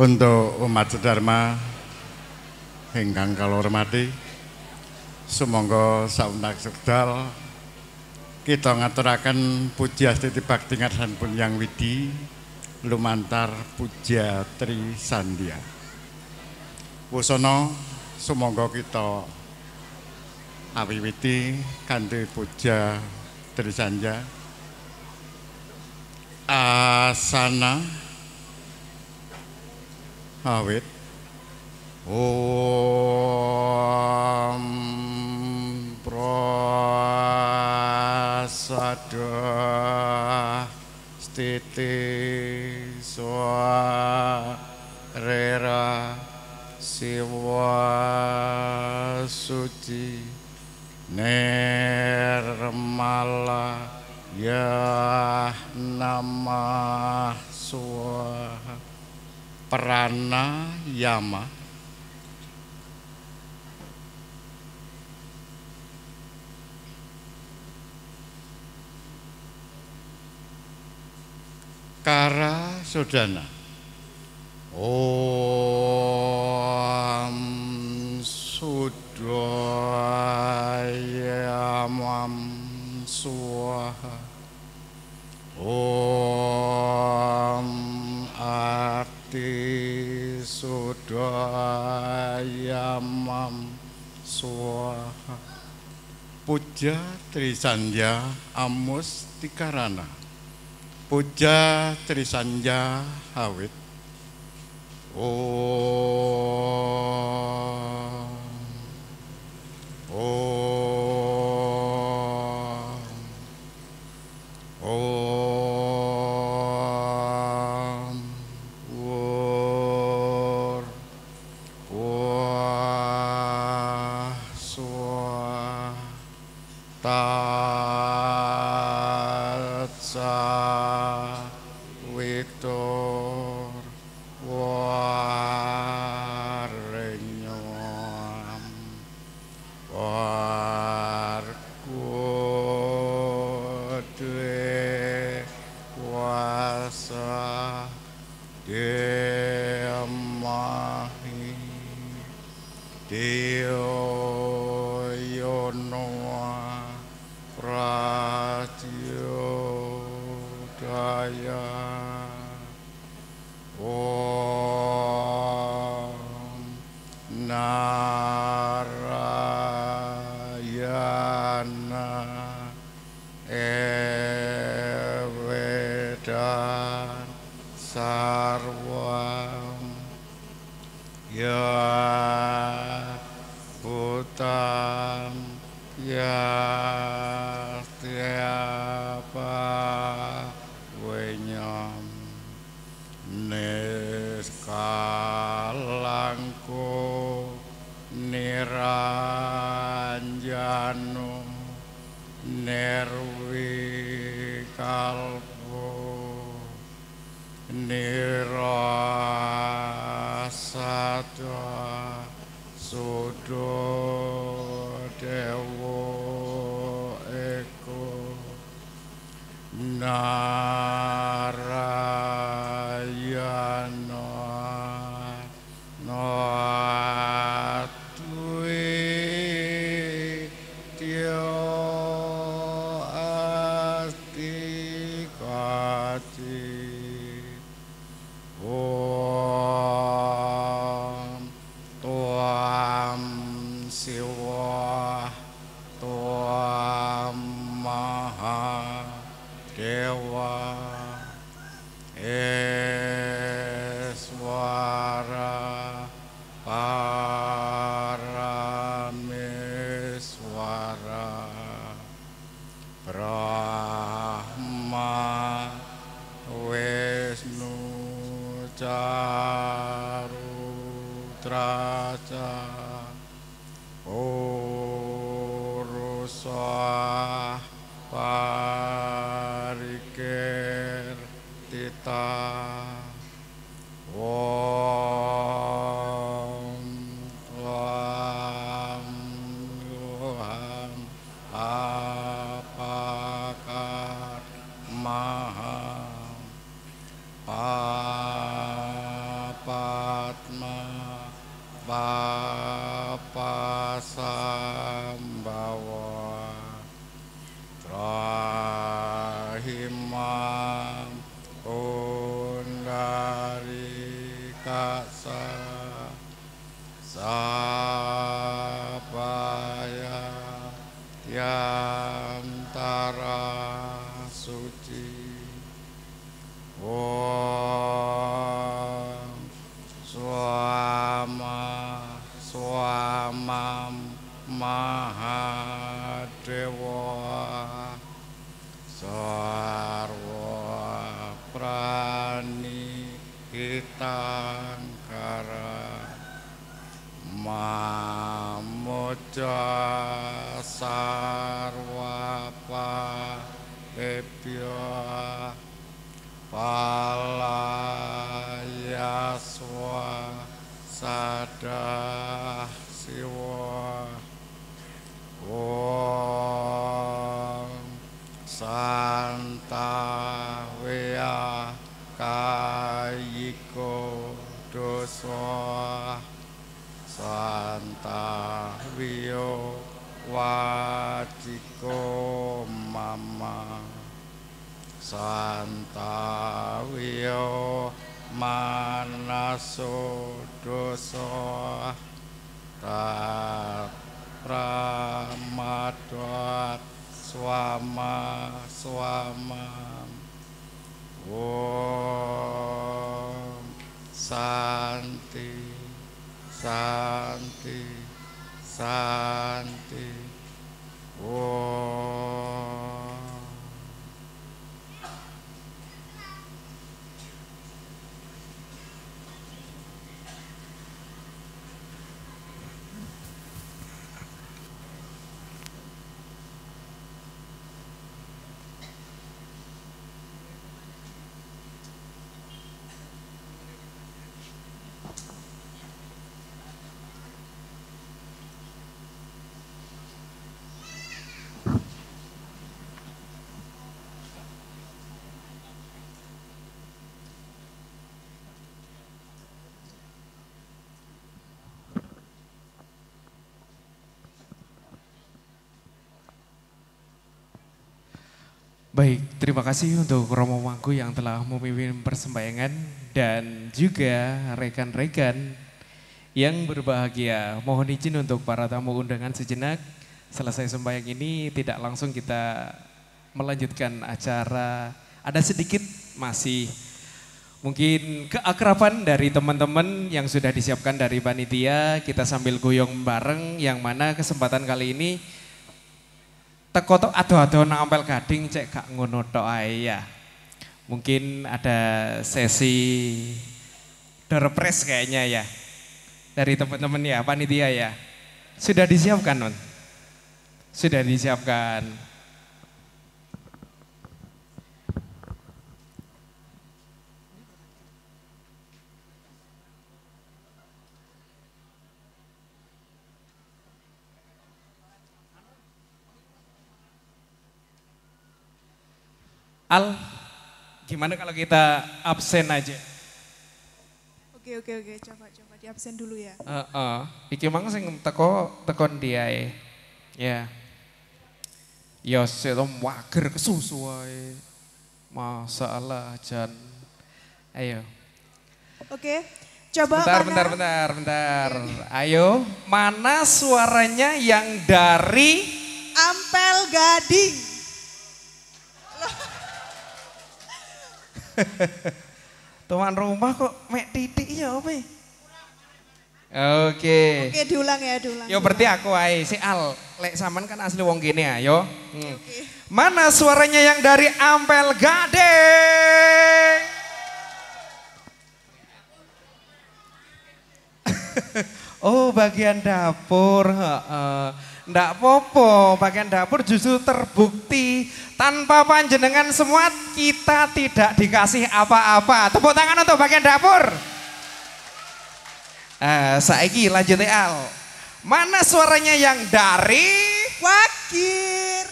untuk umat sedharma hingga kalau hormati semoga sauntak sedal kita ngaturakan puja stiti bakti pun yang widi lumantar puja tri sandia wusono semoga kita awiwiti kanti puja tri sandia asana awit Om prasada stiti Rera siwa suci nirmala ya namah Yama kara sodana om sudwayamam Swaha om at Ati Sudayamam Swaha Puja Trisanja Tikarana, Puja Trisanja Hawit Oh Oh Oh Yeah. Baik, terima kasih untuk Romo Mangku yang telah memimpin persembahyangan dan juga rekan-rekan yang berbahagia. Mohon izin untuk para tamu undangan sejenak. Selesai sembahyang ini tidak langsung kita melanjutkan acara. Ada sedikit masih mungkin keakraban dari teman-teman yang sudah disiapkan dari panitia. Kita sambil goyong bareng yang mana kesempatan kali ini teko tok ado-ado nang Ampel Gading cek gak ngono tok ae ya. Mungkin ada sesi terpres kayaknya ya. Dari teman-teman ya, panitia ya. Sudah disiapkan, Non? Sudah disiapkan. Al, gimana kalau kita absen aja? Oke oke oke, coba coba di absen dulu ya. Uh, uh. Iki mang sing teko tekon dia ya. Yeah. Ya mager wager kesusu wae. Masalah jan. Ayo. Oke. Coba bentar, mana? bentar, bentar, bentar. Ayo, mana suaranya yang dari Ampel Gading? Loh. Tuan rumah kok mek titik ya Oke. Oke diulang ya, diulang. Yo berarti aku ae si Al, lek saman kan asli wong gini ya, yo. Hmm. Oke. Mana suaranya yang dari Ampel Gade? oh, bagian dapur, Ndak popo, bagian dapur justru terbukti tanpa panjenengan semua kita tidak dikasih apa-apa. Tepuk tangan untuk bagian dapur. Uh, saiki lanjut Al. Mana suaranya yang dari Wakir?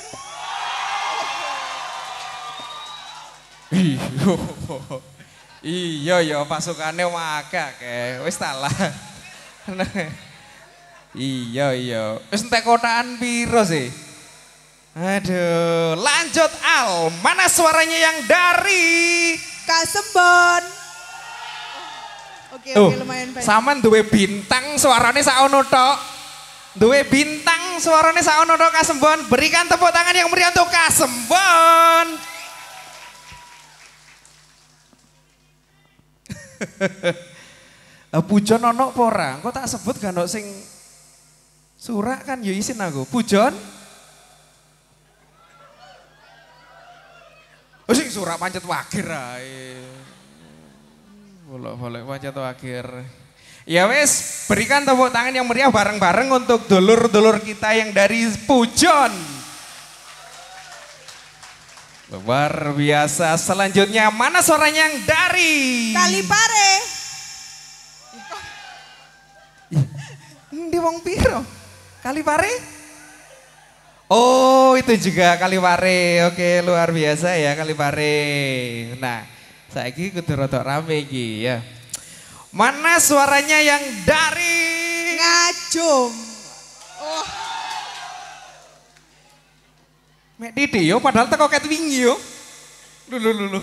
Iyo, iyo, iyo pasukannya wakak, wis talah. Nah, Iya iya. Wis entek kotaan piro sih? Aduh, lanjut Al. Mana suaranya yang dari Kasembon? Oke, okay, oke okay, lumayan baik. Sama duwe bintang suaranya saono tok. Duwe bintang suaranya saono tok Kasembon. Berikan tepuk tangan yang meriah untuk Kasembon. Sembon. Pujon ono pora, Engko tak sebut gak sing Surak kan yo isin aku. Pujon. Oh sing surak pancet wakir ae. Bolak-balik pancet wakir. Ya wes, berikan tepuk tangan yang meriah bareng-bareng untuk dulur-dulur kita yang dari Pujon. Luar biasa. Selanjutnya mana suaranya yang dari Kalipare? Ndi wong piro? Kalipare? Oh itu juga Kalipare. oke luar biasa ya Kalipare. Nah saya ini kudu rame ini ya. Mana suaranya yang dari ngajum? Oh. Mek Didi yo padahal teko ket wingi yo. Lulu lulu.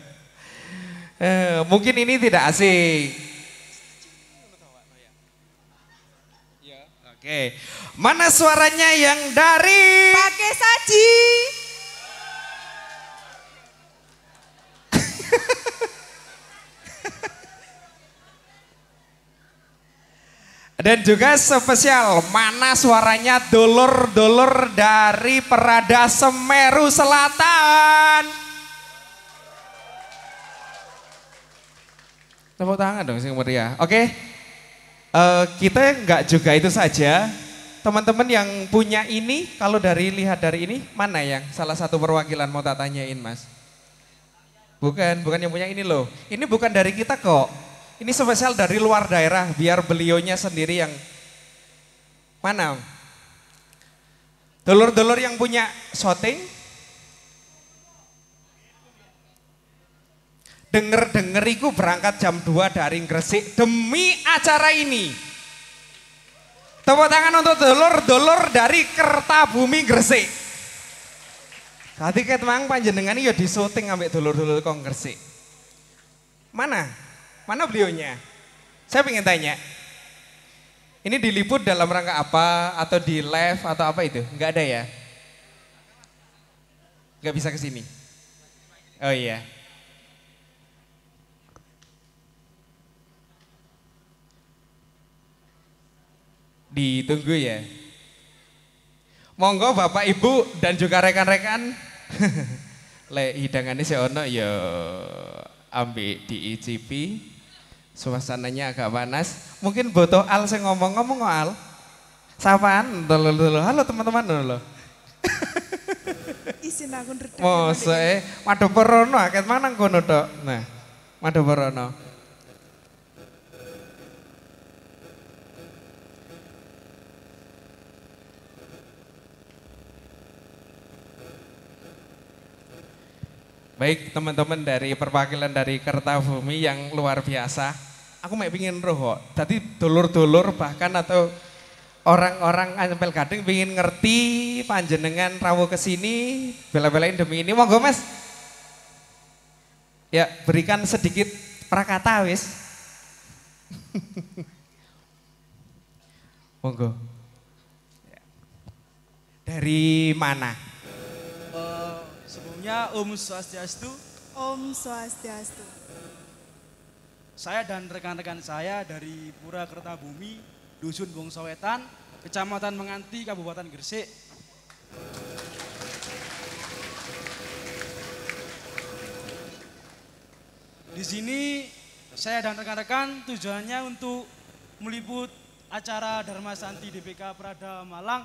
eh, mungkin ini tidak asing. Oke, mana suaranya yang dari? Pakai saji. Dan juga spesial, mana suaranya dulur-dulur dari Perada Semeru Selatan. Tepuk tangan dong si ya, Oke. Okay? Uh, kita nggak juga itu saja. Teman-teman yang punya ini, kalau dari lihat dari ini, mana yang salah satu perwakilan mau tak tanyain mas? Bukan, bukan yang punya ini loh. Ini bukan dari kita kok. Ini spesial dari luar daerah, biar beliaunya sendiri yang mana? Dulur-dulur yang punya shooting, Denger-denger iku berangkat jam 2 dari Gresik demi acara ini. Tepuk tangan untuk dolor dolor dari Kertabumi Gresik. Tadi ket mang panjenengan ya di syuting ambek dolor dolor kong Gresik. Mana? Mana beliaunya? Saya pengen tanya. Ini diliput dalam rangka apa atau di live atau apa itu? Enggak ada ya? Enggak bisa ke sini. Oh iya. Ditunggu ya. Monggo Bapak Ibu dan juga rekan-rekan. Lek ini seono ya ambil diicipi. Suasananya agak panas. Mungkin butuh Al saya ngomong-ngomong Al. Sapaan dulu Halo teman-teman dulu. Isin aku nredeg. mau e eh. madu perono, aket manang Nah, madu perono. Baik teman-teman dari perwakilan dari Kertabumi yang luar biasa. Aku mau pingin roh Tadi dulur-dulur bahkan atau orang-orang Ampel Gading pingin ngerti panjenengan rawuh ke sini bela-belain demi ini. Monggo Mas. Ya, berikan sedikit prakata wis. Monggo. Dari mana? Ya Om Swastiastu. Om Swastiastu. Saya dan rekan-rekan saya dari Pura Kertabumi, Dusun Bongsawetan, Kecamatan Menganti, Kabupaten Gresik. Di sini saya dan rekan-rekan tujuannya untuk meliput acara Dharma Santi DPK Prada Malang.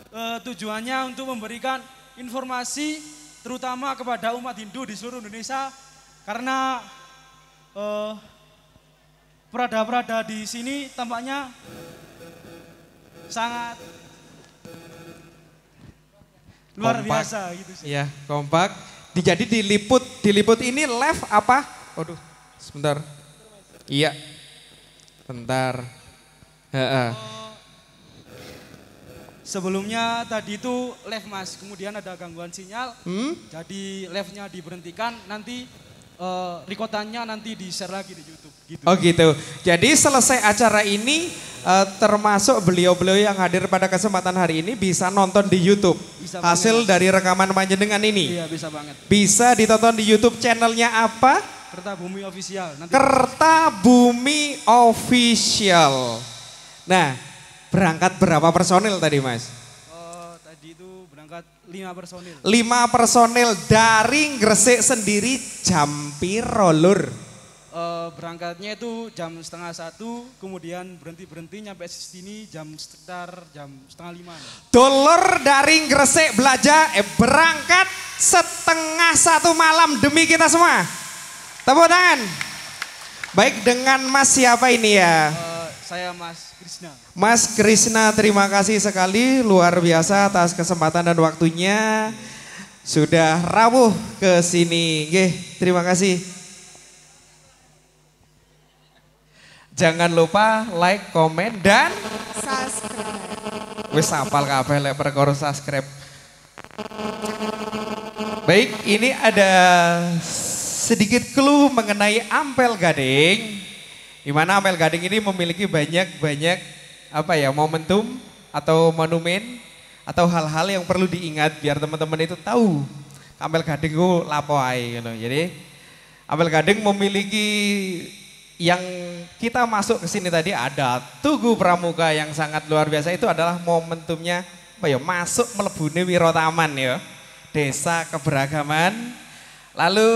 Eh, tujuannya untuk memberikan informasi terutama kepada umat Hindu di seluruh Indonesia karena uh, perada-perada di sini tampaknya sangat luar biasa gitu sih. Iya, kompak. Jadi diliput, diliput ini live apa? Waduh, sebentar. Iya. Bentar. Heeh. Oh sebelumnya tadi itu live mas, kemudian ada gangguan sinyal, hmm? jadi live-nya diberhentikan, nanti uh, eh, rekotannya nanti di share lagi di YouTube. Gitu. Oh gitu. Jadi selesai acara ini uh, termasuk beliau-beliau yang hadir pada kesempatan hari ini bisa nonton di YouTube. Bisa Hasil banget. dari rekaman dengan ini. Iya bisa banget. Bisa ditonton di YouTube channelnya apa? Kerta Bumi Official. Nanti Kerta Bumi Official. Nah, Berangkat berapa personil tadi mas? Uh, tadi itu berangkat lima personil. Lima personil dari Gresik sendiri jam pirolur. Eh, berangkatnya itu jam setengah satu, kemudian berhenti berhenti nyampe sini jam sekitar jam setengah lima. Dolor dari Gresik belajar eh, berangkat setengah satu malam demi kita semua. Tepuk tangan. Baik dengan Mas siapa ini ya? Uh, saya Mas Krishna. Mas Krishna, terima kasih sekali luar biasa atas kesempatan dan waktunya sudah rawuh ke sini. Nggih, terima kasih. Jangan lupa like, komen dan subscribe. Wis hafal kabeh lek perkara subscribe. Baik, ini ada sedikit clue mengenai ampel gading. Di mana Amel Gading ini memiliki banyak-banyak apa ya momentum atau monumen atau hal-hal yang perlu diingat biar teman-teman itu tahu Amel Gading itu lapoai gitu. Jadi Amel Gading memiliki yang kita masuk ke sini tadi ada Tugu Pramuka yang sangat luar biasa itu adalah momentumnya apa ya masuk melebuni Wirotaman ya. Desa Keberagaman. Lalu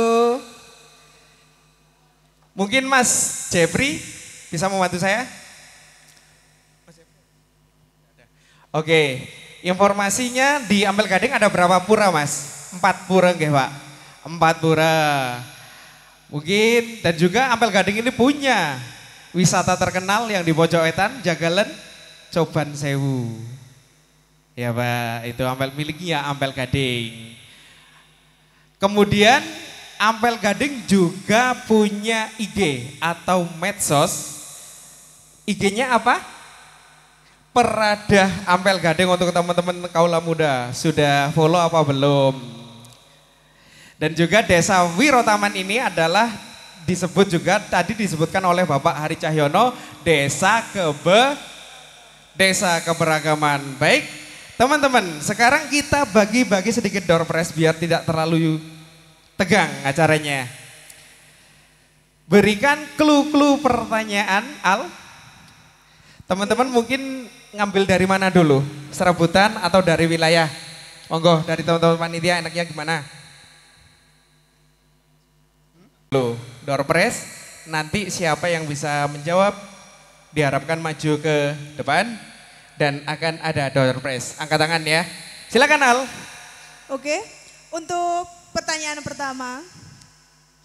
Mungkin Mas Jeffrey bisa membantu saya? Oke, informasinya di Ampel Gading ada berapa pura mas? Empat pura nggih pak? Empat pura. Mungkin dan juga Ampel Gading ini punya wisata terkenal yang di Pojok Wetan, Jagalan, Coban Sewu. Ya pak, itu Ampel miliknya Ampel Gading. Kemudian Ampel Gading juga punya IG atau medsos. IG-nya apa? Peradah Ampel Gading untuk teman-teman kaula muda. Sudah follow apa belum? Dan juga desa Wirotaman ini adalah disebut juga tadi disebutkan oleh Bapak Hari Cahyono desa kebe desa keberagaman. Baik, teman-teman, sekarang kita bagi-bagi sedikit door prize biar tidak terlalu tegang acaranya. Berikan clue-clue pertanyaan, Al. Teman-teman mungkin ngambil dari mana dulu? Serabutan atau dari wilayah? Monggo dari teman-teman panitia enaknya gimana? Lo door press, nanti siapa yang bisa menjawab diharapkan maju ke depan dan akan ada door press. Angkat tangan ya. Silakan Al. Oke, untuk pertanyaan pertama,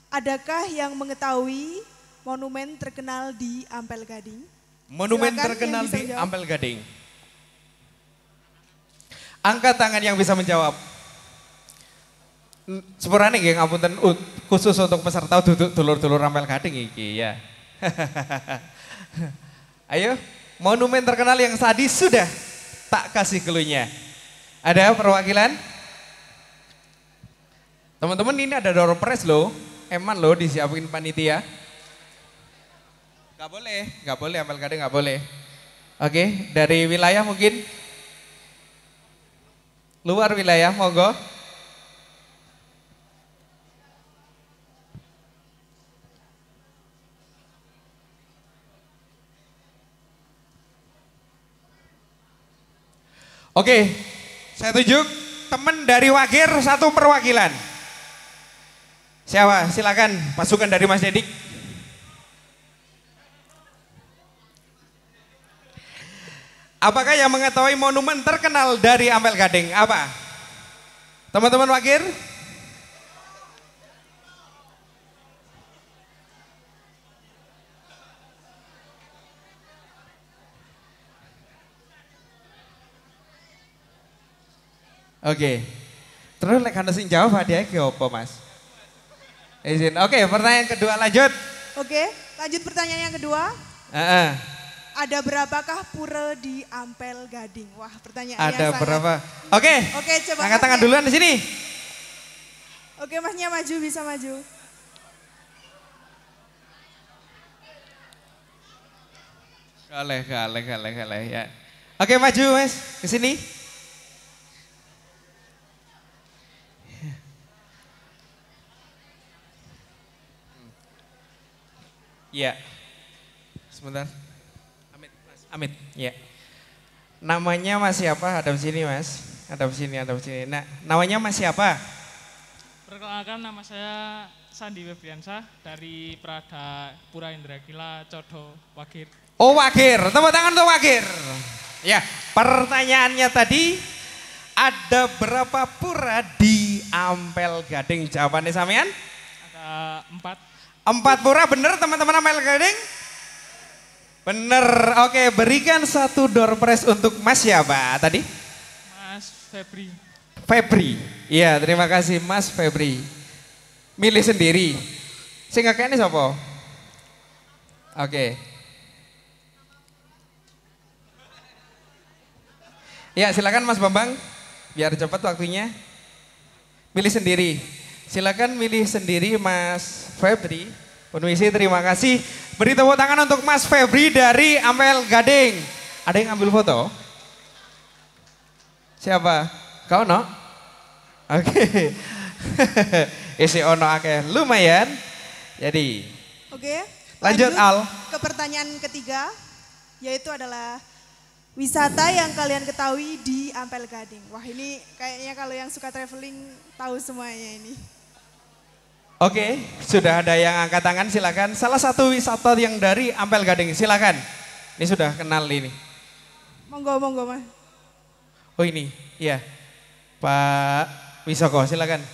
adakah yang mengetahui monumen terkenal di Ampel Gading? Monumen Silakan terkenal di jawab. Ampel Gading. Angkat tangan yang bisa menjawab. Sepurane nggih ngapunten khusus untuk peserta duduk dulur-dulur Ampel Gading iki ya. Ayo, monumen terkenal yang sadis sudah tak kasih keluarnya. Ada perwakilan? Teman-teman ini ada door prize loh. Eman loh disiapin panitia. Gak boleh, gak boleh MLKD gak boleh. Oke, dari wilayah mungkin? Luar wilayah, monggo. Oke, saya tunjuk teman dari wakir satu perwakilan. Siapa? Silakan pasukan dari Mas Dedik. Apakah yang mengetahui monumen terkenal dari Ampel Gading? Apa? Teman-teman wakil? Oke. Okay. Terus lek like, sing jawab hadiah ke apa, Mas? Izin. Oke, pertanyaan kedua lanjut. Oke, lanjut pertanyaan yang kedua. Uh -uh. Ada berapakah pura di Ampel Gading? Wah, pertanyaan Ada berapa? Oke. Okay. Oke, okay, coba. Angkat tangan duluan di sini. Oke, Masnya maju bisa maju. ya. Oke, maju Mas ke sini. Ya. Sebentar. Amit, Mas. Amit. Ya. Namanya masih apa ada di sini, Mas. Ada di sini, ada di sini. Nah, namanya masih apa? Perkenalkan nama saya Sandi Febriansyah dari Prada Pura Kila Codo Wakir. Oh Wakir, tepuk tangan untuk Wakir. Ya, pertanyaannya tadi ada berapa pura di Ampel Gading? Jawabannya sampean? Ada empat. Empat pura bener teman-teman Amel Gading? Bener, oke berikan satu door prize untuk mas ya siapa tadi? Mas Febri. Febri, iya terima kasih mas Febri. Milih sendiri. Sehingga kayak ini siapa? Oke. Ya silakan mas Bambang, biar cepat waktunya. Milih sendiri. Silakan milih sendiri Mas Febri. Penuisi terima kasih. Beri tepuk tangan untuk Mas Febri dari Amel Gading. Ada yang ambil foto? Siapa? Kau no? Oke. Okay. Isi ono akeh. Lumayan. Jadi. Oke. Lanjut, lanjut Al. Ke pertanyaan ketiga yaitu adalah wisata yang kalian ketahui di Ampel Gading. Wah, ini kayaknya kalau yang suka traveling tahu semuanya ini. Oke, sudah ada yang angkat tangan silakan. Salah satu wisata yang dari Ampel Gading, silakan. Ini sudah kenal ini. Monggo, monggo mas. Oh ini, iya. Pak Wisoko, silakan.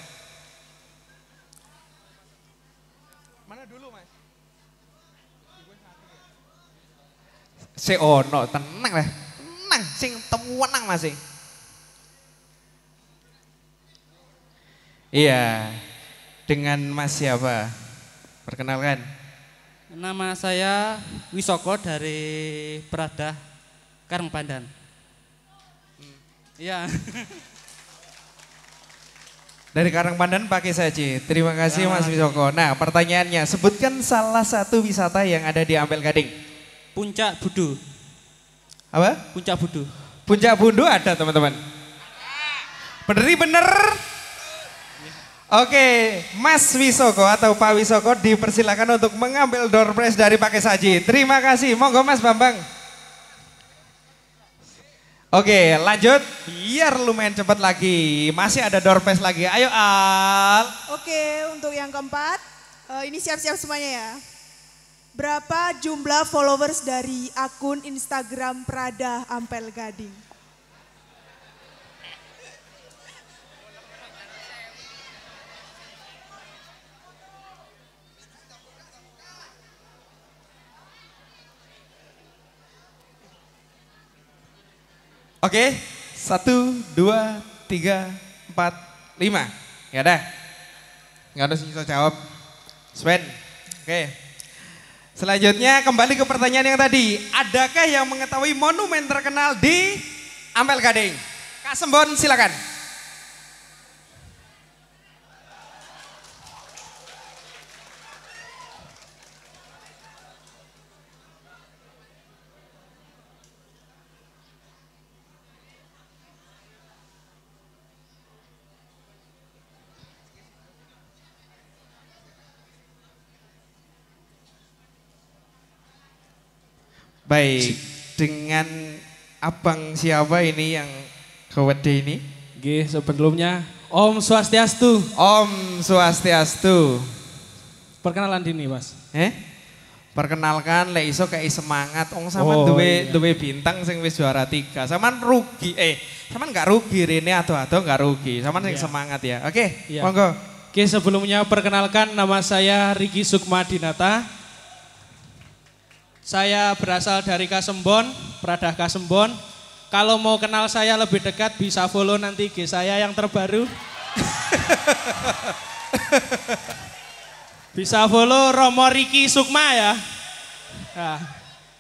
Mana dulu mas? Seono, tenang lah. Tenang, sing temuanang masih. Iya. Yeah dengan Mas siapa? Perkenalkan. Nama saya Wisoko dari Prada Karangpandan. Iya. Dari Dari Karangpandan pakai saja. Terima kasih Mas iya. Wisoko. Nah pertanyaannya, sebutkan salah satu wisata yang ada di Ampel Gading. Puncak Budu. Apa? Puncak Budu. Puncak Budu ada teman-teman. Benar-benar. Oke, Mas Wisoko atau Pak Wisoko dipersilakan untuk mengambil door prize dari pakai saji. Terima kasih. Monggo Mas Bambang. Oke, lanjut. Biar lumayan cepat lagi. Masih ada door prize lagi. Ayo Al. Oke, untuk yang keempat. Eh, ini siap-siap semuanya ya. Berapa jumlah followers dari akun Instagram Prada Ampel Gading? Oke, satu, dua, tiga, empat, lima. ya dah nggak ada sisa jawab. Sven, oke. Selanjutnya kembali ke pertanyaan yang tadi. Adakah yang mengetahui monumen terkenal di Ampel Gading? Kak Sembon silakan. Baik, dengan abang siapa ini yang kewede ini? Oke, sebelumnya Om Swastiastu. Om Swastiastu. Perkenalan dini, Mas. Eh? Perkenalkan le iso kayak semangat. Om sama oh, duwe iya. duwe bintang sing wis juara tiga. Saman rugi eh saman nggak rugi Rene atau atau nggak rugi. Saman sing iya. semangat ya. Oke, okay, iya. yeah. monggo. Oke, sebelumnya perkenalkan nama saya Riki Sukma Dinata. Saya berasal dari Kasembon, Pradah Kasembon. Kalau mau kenal saya lebih dekat bisa follow nanti IG saya yang terbaru. bisa follow Romo Riki Sukma ya. Nah,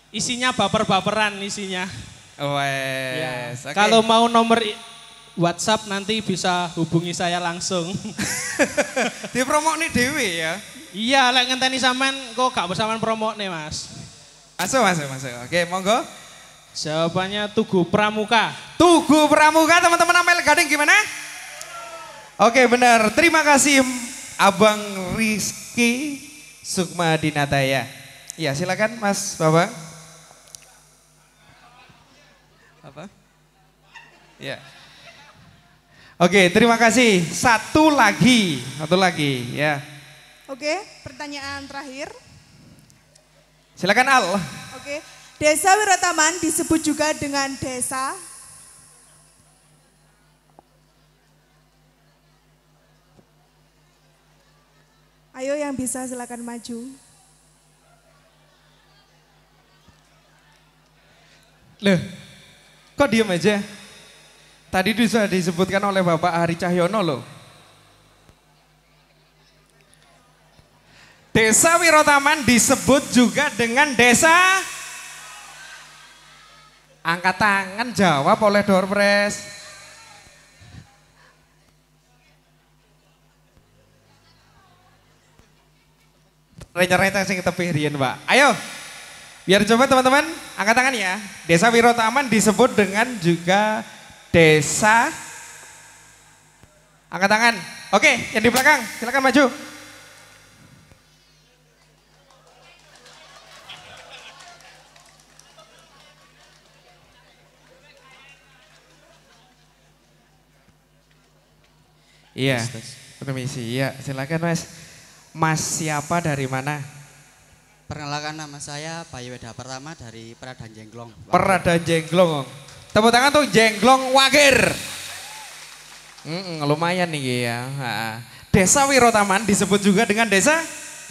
isinya baper-baperan isinya. Wes. Ya. Okay. Kalau mau nomor WhatsApp nanti bisa hubungi saya langsung. Di promo nih Dewi ya. Iya, lek ngenteni sampean kok gak bersamaan promo nih Mas. Masuk, masuk, masuk. Oke, monggo. Jawabannya Tugu Pramuka. Tugu Pramuka, teman-teman Amel Gading gimana? Oke, benar. Terima kasih Abang Rizky Sukma Dinataya. Ya, silakan Mas Bapak. Apa? Ya. Oke, terima kasih. Satu lagi, satu lagi ya. Oke, pertanyaan terakhir. Silakan Al. Oke. Desa Wirataman disebut juga dengan desa Ayo yang bisa silakan maju. Loh, kok diem aja? Tadi sudah disebutkan oleh Bapak Hari Cahyono loh. Desa Wirotaman disebut juga dengan desa Angkat tangan jawab oleh Dorpres. Rencana sing tepi rian, Pak. Ayo. Biar coba teman-teman angkat tangan ya. Desa Wirotaman disebut dengan juga desa Angkat tangan. Oke, yang di belakang silakan maju. Iya. Permisi. Iya, silakan Mas. Mas siapa dari mana? Perkenalkan nama saya Bayu Weda pertama dari Peradan Jengglong. Peradan Jengglong. Tepuk tangan tuh Jengglong Wager. Mm lumayan nih ya. Desa Wirotaman disebut juga dengan desa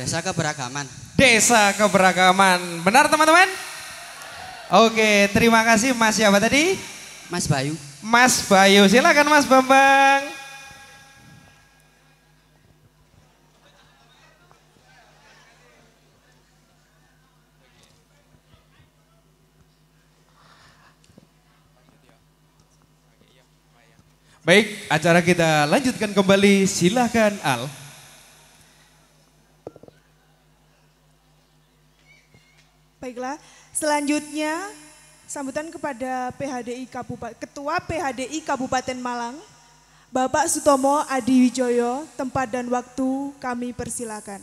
Desa Keberagaman. Desa Keberagaman. Benar teman-teman? Oke, terima kasih Mas siapa tadi? Mas Bayu. Mas Bayu, silakan Mas Bambang. Baik, acara kita lanjutkan kembali. Silahkan Al. Baiklah, selanjutnya sambutan kepada PHDI Kabupaten Ketua PHDI Kabupaten Malang, Bapak Sutomo Adi Wijoyo, tempat dan waktu kami persilakan.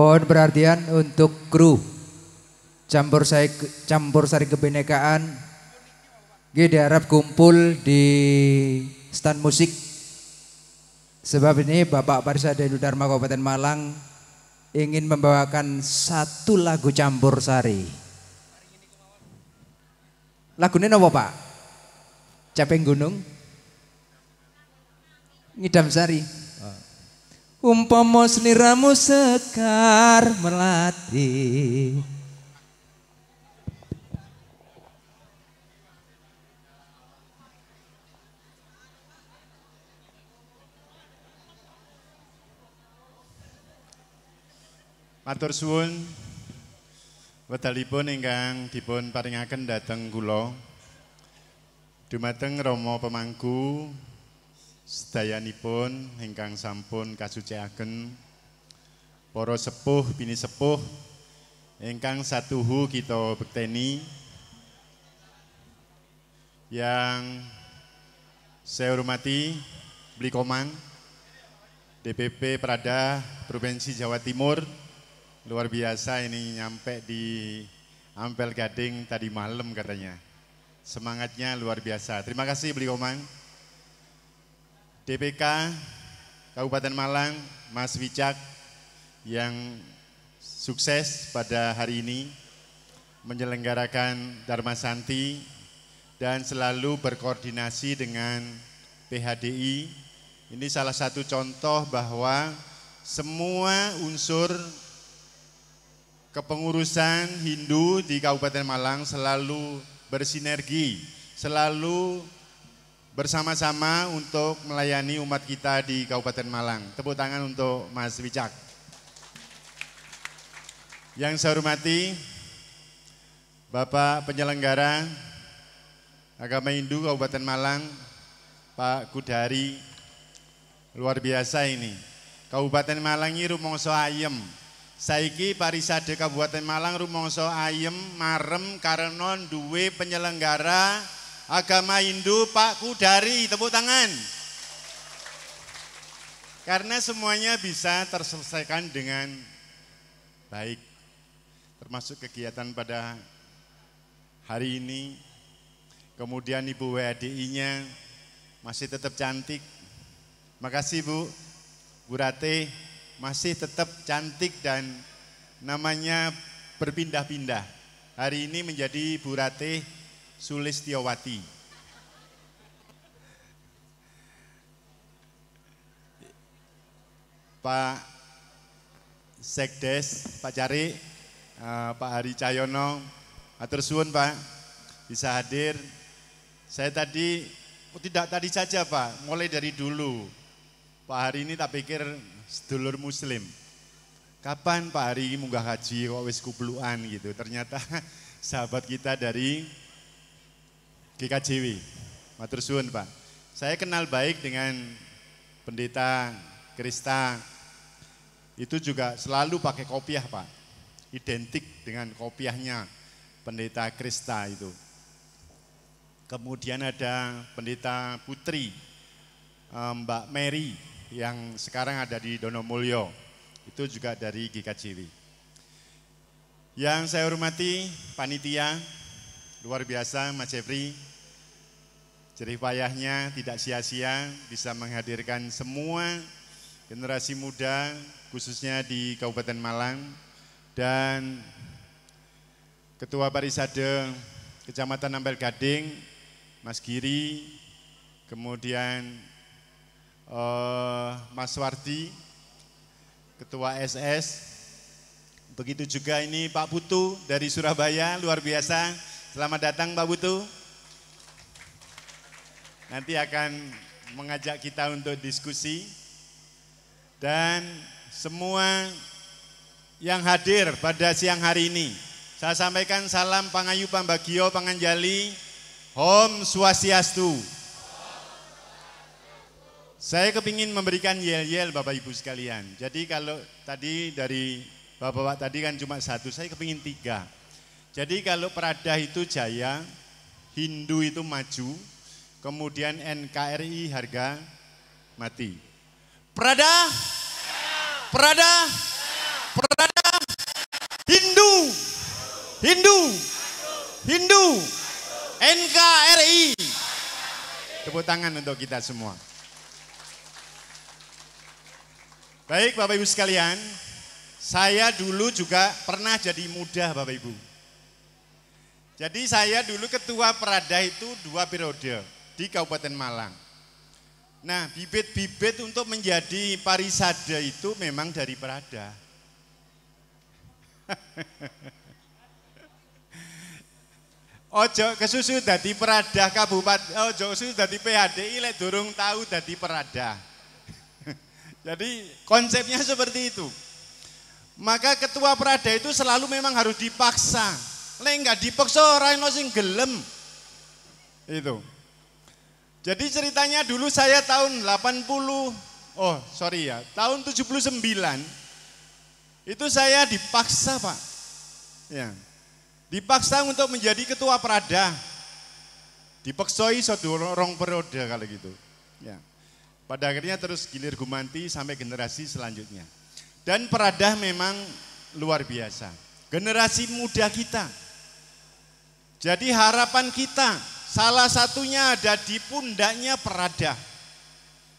Mohon perhatian untuk kru campur sari, campur sari kebinekaan. Gede diharap kumpul di stand musik. Sebab ini Bapak Barisade Dharma Kabupaten Malang ingin membawakan satu lagu campur sari. lagu ini apa Pak? Capeng Gunung? Ngidam Sari. umpomo seniramu sekar melati Matur suwun wedalipun ingkang dipun paringaken dhateng kula dumateng Rama pemangku pun, ingkang sampun kasucikaken para sepuh bini sepuh ingkang satuhu kita bekteni yang saya hormati Komang, DPP Prada Provinsi Jawa Timur luar biasa ini nyampe di Ampel Gading tadi malam katanya semangatnya luar biasa terima kasih Komang. DPK Kabupaten Malang, Mas Wicak yang sukses pada hari ini menyelenggarakan Dharma Santi dan selalu berkoordinasi dengan PHDI. Ini salah satu contoh bahwa semua unsur kepengurusan Hindu di Kabupaten Malang selalu bersinergi, selalu bersama-sama untuk melayani umat kita di Kabupaten Malang. Tepuk tangan untuk Mas Wicak. Yang saya hormati Bapak penyelenggara Agama Hindu Kabupaten Malang, Pak Kudari, luar biasa ini. Kabupaten Malang ini rumongso ayem. Saiki parisade Kabupaten Malang rumongso ayem marem karena duwe penyelenggara agama Hindu Pak Kudari tepuk tangan karena semuanya bisa terselesaikan dengan baik termasuk kegiatan pada hari ini kemudian Ibu WADI nya masih tetap cantik makasih Bu Bu Rate masih tetap cantik dan namanya berpindah-pindah hari ini menjadi Bu Ratih Tiawati, Pak Sekdes, Pak Cari, eh, Pak Hari Cayono, Atur suun Pak, bisa hadir. Saya tadi, oh tidak tadi saja Pak, mulai dari dulu. Pak Hari ini tak pikir sedulur muslim. Kapan Pak Hari munggah haji kok wis kubluan gitu. Ternyata sahabat kita dari GKJW. Matur suwun, Pak. Saya kenal baik dengan pendeta Krista. Itu juga selalu pakai kopiah, Pak. Identik dengan kopiahnya pendeta Krista itu. Kemudian ada pendeta Putri eh, Mbak Mary yang sekarang ada di Donomulyo. Itu juga dari GKJW. Yang saya hormati panitia luar biasa Mas Jeffrey jerih payahnya tidak sia-sia bisa menghadirkan semua generasi muda khususnya di Kabupaten Malang dan Ketua Parisade Kecamatan Ampel Gading Mas Giri kemudian uh, Mas Wardi Ketua SS begitu juga ini Pak Putu dari Surabaya luar biasa selamat datang Pak Putu nanti akan mengajak kita untuk diskusi dan semua yang hadir pada siang hari ini. Saya sampaikan salam Pangayu Pambagio Panganjali Om Swastiastu. Saya kepingin memberikan yel-yel Bapak Ibu sekalian. Jadi kalau tadi dari Bapak-bapak tadi kan cuma satu, saya kepingin tiga. Jadi kalau Prada itu jaya, Hindu itu maju, Kemudian NKRI harga mati. Perada, Perada, Perada, Hindu, Hindu, Hindu, NKRI. Tepuk tangan untuk kita semua. Baik Bapak Ibu sekalian, saya dulu juga pernah jadi muda Bapak Ibu. Jadi saya dulu ketua Perada itu dua periode di Kabupaten Malang. Nah, bibit-bibit untuk menjadi parisada itu memang dari Prada. ojo kesusu dari Prada kabupaten ojo kesusu dari PHD lek durung tahu dari Prada. Jadi konsepnya seperti itu. Maka ketua Prada itu selalu memang harus dipaksa. Lek nggak dipaksa orang sing gelem. Itu. Jadi ceritanya dulu saya tahun 80, oh sorry ya, tahun 79 itu saya dipaksa Pak. Ya. Dipaksa untuk menjadi ketua Prada. dipaksoi satu orang periode kalau gitu. Ya. Pada akhirnya terus gilir gumanti sampai generasi selanjutnya. Dan Prada memang luar biasa. Generasi muda kita. Jadi harapan kita Salah satunya ada di pundaknya Prada.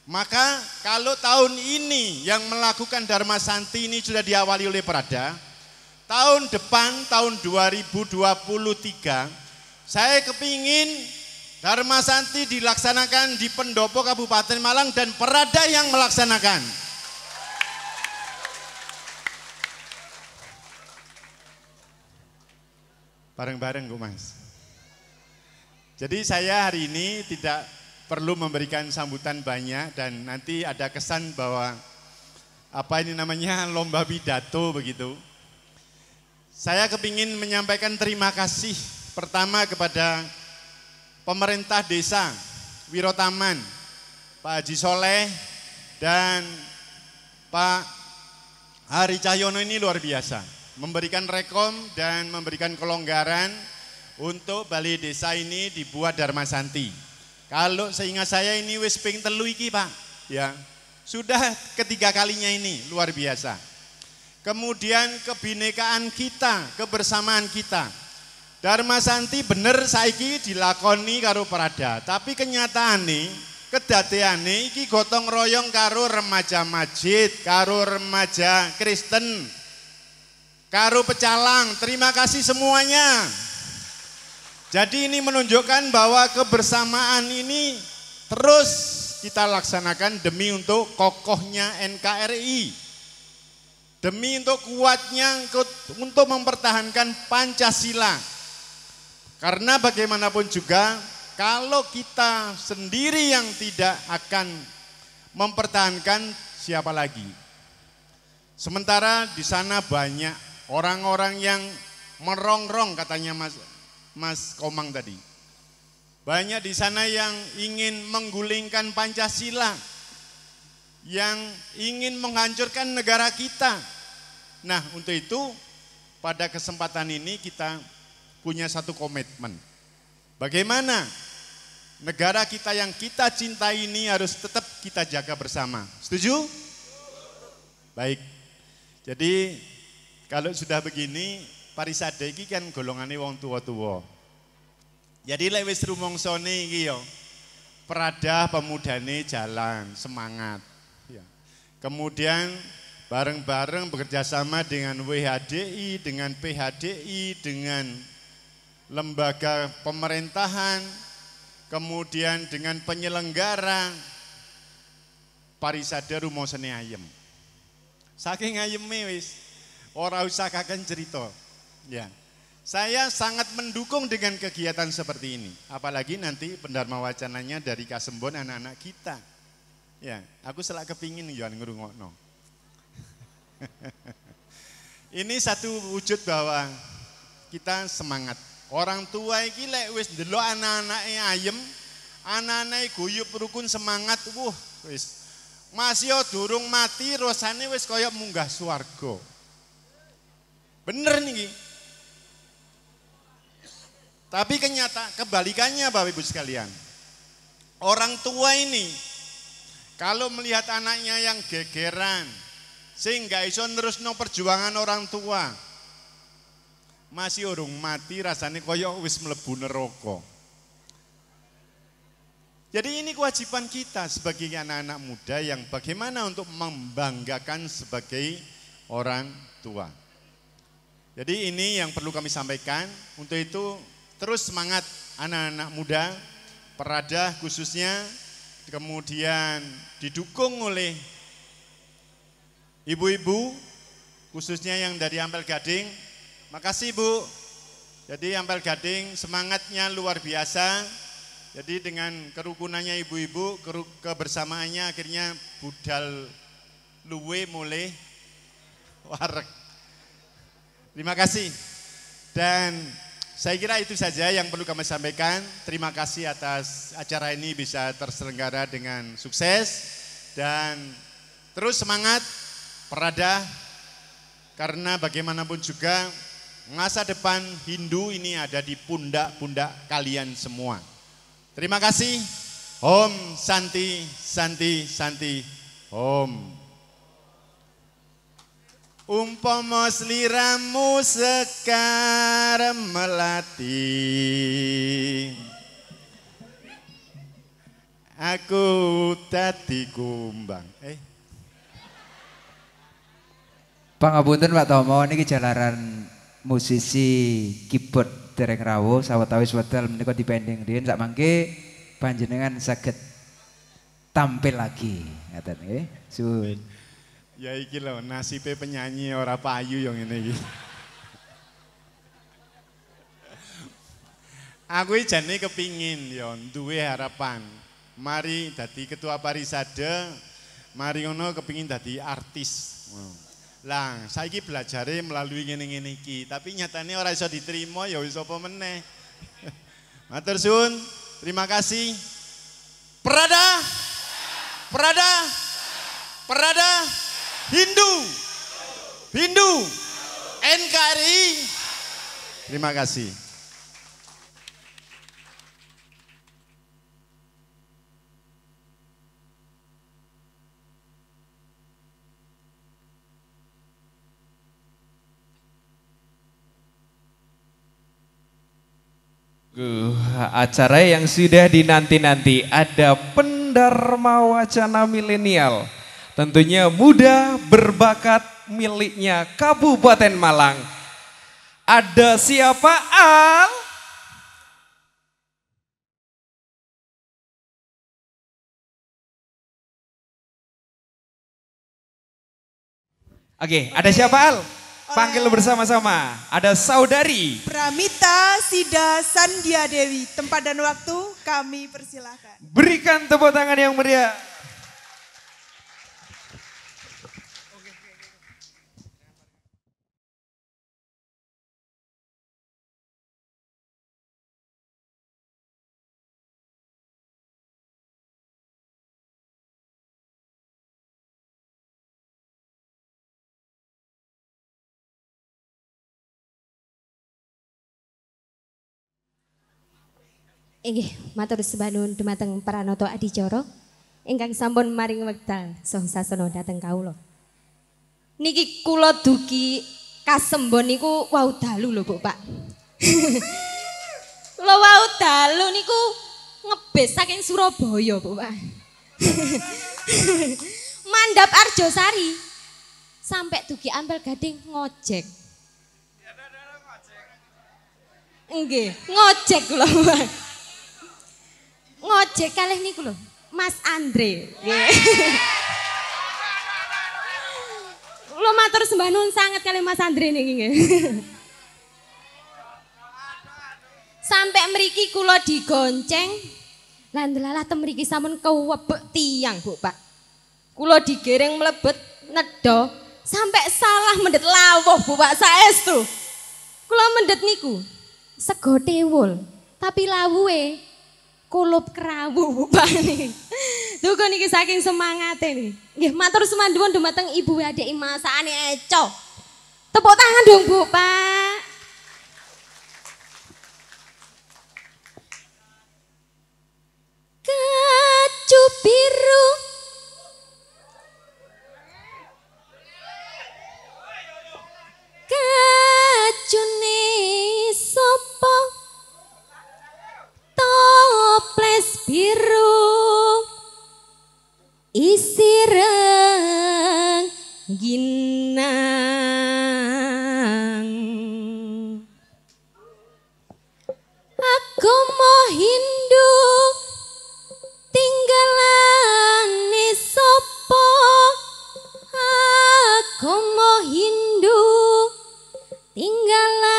Maka kalau tahun ini yang melakukan Dharma Santi ini sudah diawali oleh Prada, tahun depan tahun 2023 saya kepingin Dharma Santi dilaksanakan di Pendopo Kabupaten Malang dan Prada yang melaksanakan. Bareng-bareng gue -bareng, mas. Jadi saya hari ini tidak perlu memberikan sambutan banyak dan nanti ada kesan bahwa apa ini namanya lomba pidato begitu. Saya kepingin menyampaikan terima kasih pertama kepada pemerintah desa Wirotaman, Pak Haji Soleh dan Pak Hari Cahyono ini luar biasa. Memberikan rekom dan memberikan kelonggaran untuk balai Desa ini dibuat Dharma Santi. Kalau seingat saya ini wis ping telu iki, Pak. Ya. Sudah ketiga kalinya ini, luar biasa. Kemudian kebinekaan kita, kebersamaan kita. Dharma Santi bener saiki dilakoni karo Prada, tapi kenyataan nih kedatian nih iki gotong royong karo remaja masjid, karo remaja Kristen, karo pecalang. Terima kasih semuanya. Jadi ini menunjukkan bahwa kebersamaan ini terus kita laksanakan demi untuk kokohnya NKRI. Demi untuk kuatnya untuk mempertahankan Pancasila. Karena bagaimanapun juga kalau kita sendiri yang tidak akan mempertahankan siapa lagi. Sementara di sana banyak orang-orang yang merongrong katanya Mas Mas Komang tadi. Banyak di sana yang ingin menggulingkan Pancasila, yang ingin menghancurkan negara kita. Nah, untuk itu pada kesempatan ini kita punya satu komitmen. Bagaimana negara kita yang kita cintai ini harus tetap kita jaga bersama. Setuju? Baik. Jadi kalau sudah begini parisade iki kan golongane wong tua-tua. Jadi lek wis rumongsone iki ya peradah pemudane jalan semangat. Ya. Kemudian bareng-bareng bekerja sama dengan WHDI, dengan PHDI, dengan lembaga pemerintahan, kemudian dengan penyelenggara parisade rumosene ayem. Saking ayeme wis ora usah kaken cerita. Ya. Saya sangat mendukung dengan kegiatan seperti ini. Apalagi nanti pendarma wacananya dari Kasembon anak-anak kita. Ya, aku selak kepingin Yohan ngerungokno. ini satu wujud bahwa kita semangat. Orang tua iki lek wis ndelok anak-anake ayem, anaknya guyub rukun semangat wuh wis masih durung mati rosane wis kaya munggah swarga bener nih. Tapi kenyata kebalikannya Bapak Ibu sekalian. Orang tua ini kalau melihat anaknya yang gegeran sehingga iso nerusno perjuangan orang tua masih urung mati rasanya koyok wis melebu neraka. Jadi ini kewajiban kita sebagai anak-anak muda yang bagaimana untuk membanggakan sebagai orang tua. Jadi ini yang perlu kami sampaikan. Untuk itu terus semangat anak-anak muda, perada khususnya, kemudian didukung oleh ibu-ibu, khususnya yang dari Ampel Gading. Makasih Bu. Jadi Ampel Gading semangatnya luar biasa. Jadi dengan kerukunannya ibu-ibu, kebersamaannya akhirnya budal luwe mulai warek. Terima kasih. Dan saya kira itu saja yang perlu kami sampaikan. Terima kasih atas acara ini bisa terselenggara dengan sukses dan terus semangat perada karena bagaimanapun juga masa depan Hindu ini ada di pundak-pundak kalian semua. Terima kasih. Om Santi Santi Santi Om Umpama sliramu sekar melati Aku tadi kumbang Eh Pangapunten Pak Tomo niki jalaran musisi keyboard dereng rawuh sawetawis wedal menika dipending riyen sak mangke panjenengan saged tampil lagi ngaten nggih. Suwun. Ya iki lho nasibe penyanyi ora payu yang ini iki. Aku jane kepingin ya duwe harapan. Mari dadi ketua parisade, mari ngono kepingin dadi artis. Hmm. Lah, saiki belajare melalui ngene-ngene iki, tapi nyatane ora iso diterima ya wis apa meneh. Matur suwun, terima kasih. Prada Prada Prada, Prada. Hindu. Hindu. NKRI. Terima kasih. acara yang sudah dinanti-nanti ada pendarma wacana milenial. Tentunya muda berbakat miliknya Kabupaten Malang. Ada siapa Al? Oke, ada siapa Al? Panggil bersama-sama. Ada saudari. Pramita Sida Sandia Dewi. Tempat dan waktu kami persilahkan. Berikan tepuk tangan yang meriah. Inggih, matur sebanun dumateng Pranoto Adicara ingkang sampun maring wekdal sang sasana dhateng kawula. Niki kula duki kasembon niku wau dalu lho, Bu Pak. Lho wau dalu niku ngebes saking Surabaya, Bu Pak. Mandap Arjosari sampai duki ambil gading ngojek. Enggih, ngojek lho, Pak. ngojek kalih niku lho, Mas Andre. lo matur sembah nuwun sangat kalih Mas Andre niki nggih. Sampai meriki kula digonceng. Lah temeriki samun mriki sampun kewebek tiang, Bu, Pak. Kula digereng melebet nedha sampai salah mendet lawuh Bu Pak saya saestu. Kula mendet niku sego tewul, tapi lawuhe kulup kerawu Pak niki. Duga niki saking semangate niki. Nggih matur semanduan dumateng Ibu Adik ane eco. Tepuk tangan dong Bu Pak. biru biru isireng ginang aku mau hindu tinggalan nisopo aku mau hindu tinggalan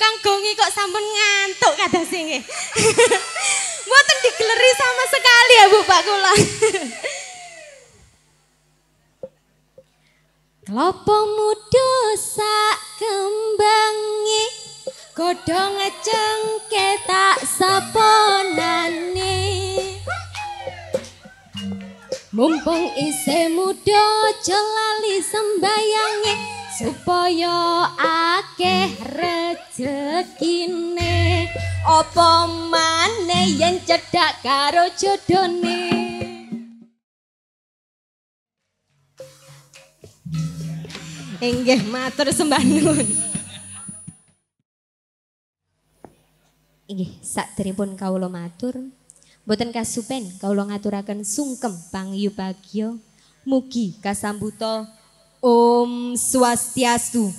tukang gongi kok sampun ngantuk kata singe. Mboten digeleri sama sekali ya Bu Pak kula. Klopo muda sak kembangi Godhong cengke tak saponane Mumpung isi muda jelali sembayangi supaya akeh rejekine apa maneh yen cedhak karo jodone inggih matur sembah nuwun inggih sakderepun kawula matur boten kasupen kawula ngaturaken sungkem pangyu bagya mugi kasambuta Om Swastiastu.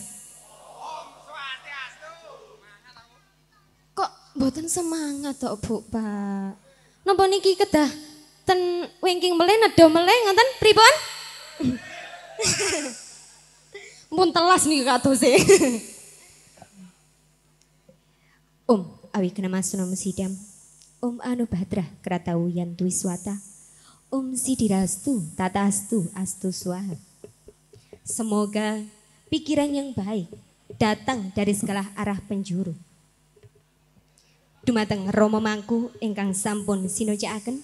Kok mboten semangat tok, Bu, Pak? Napa niki kedah ten wengking meleh nado meleh ngoten pribon. Mun telas niki katose. Om awi kenama sunom sidam. Om anu badra kratau yan tuiswata. Om sidirastu tatastu astu swaha. Semoga pikiran yang baik datang dari segala arah penjuru. Dumateng Romo Mangku ingkang sampun sinojaaken.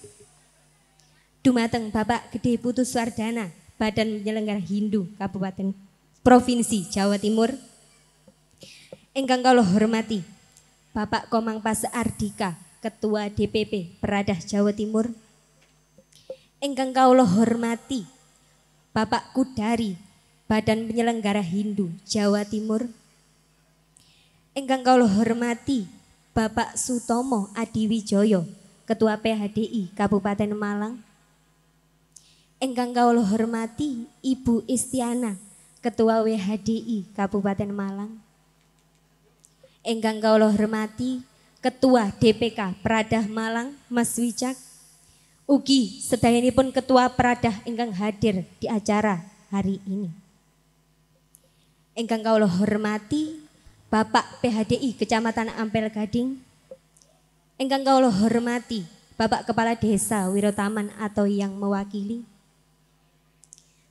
Dumateng Bapak Gede Putu Swardana, Badan Penyelenggara Hindu Kabupaten Provinsi Jawa Timur. Engkang kalau hormati Bapak Komang Pas Ardika, Ketua DPP Peradah Jawa Timur. Engkang kalau hormati Bapak Kudari Badan Penyelenggara Hindu Jawa Timur. enggang kau hormati Bapak Sutomo Adiwijoyo, Ketua PHDI Kabupaten Malang. Enggang kau hormati Ibu Istiana, Ketua WHDI Kabupaten Malang. Enggang kau hormati Ketua DPK Pradah Malang Mas Wicak, Ugi pun Ketua Pradah enggang hadir di acara hari ini. Engkang kawula hormati Bapak PHDI Kecamatan Ampel Gading. Engkang kawula hormati Bapak Kepala Desa Wirotaman atau yang mewakili.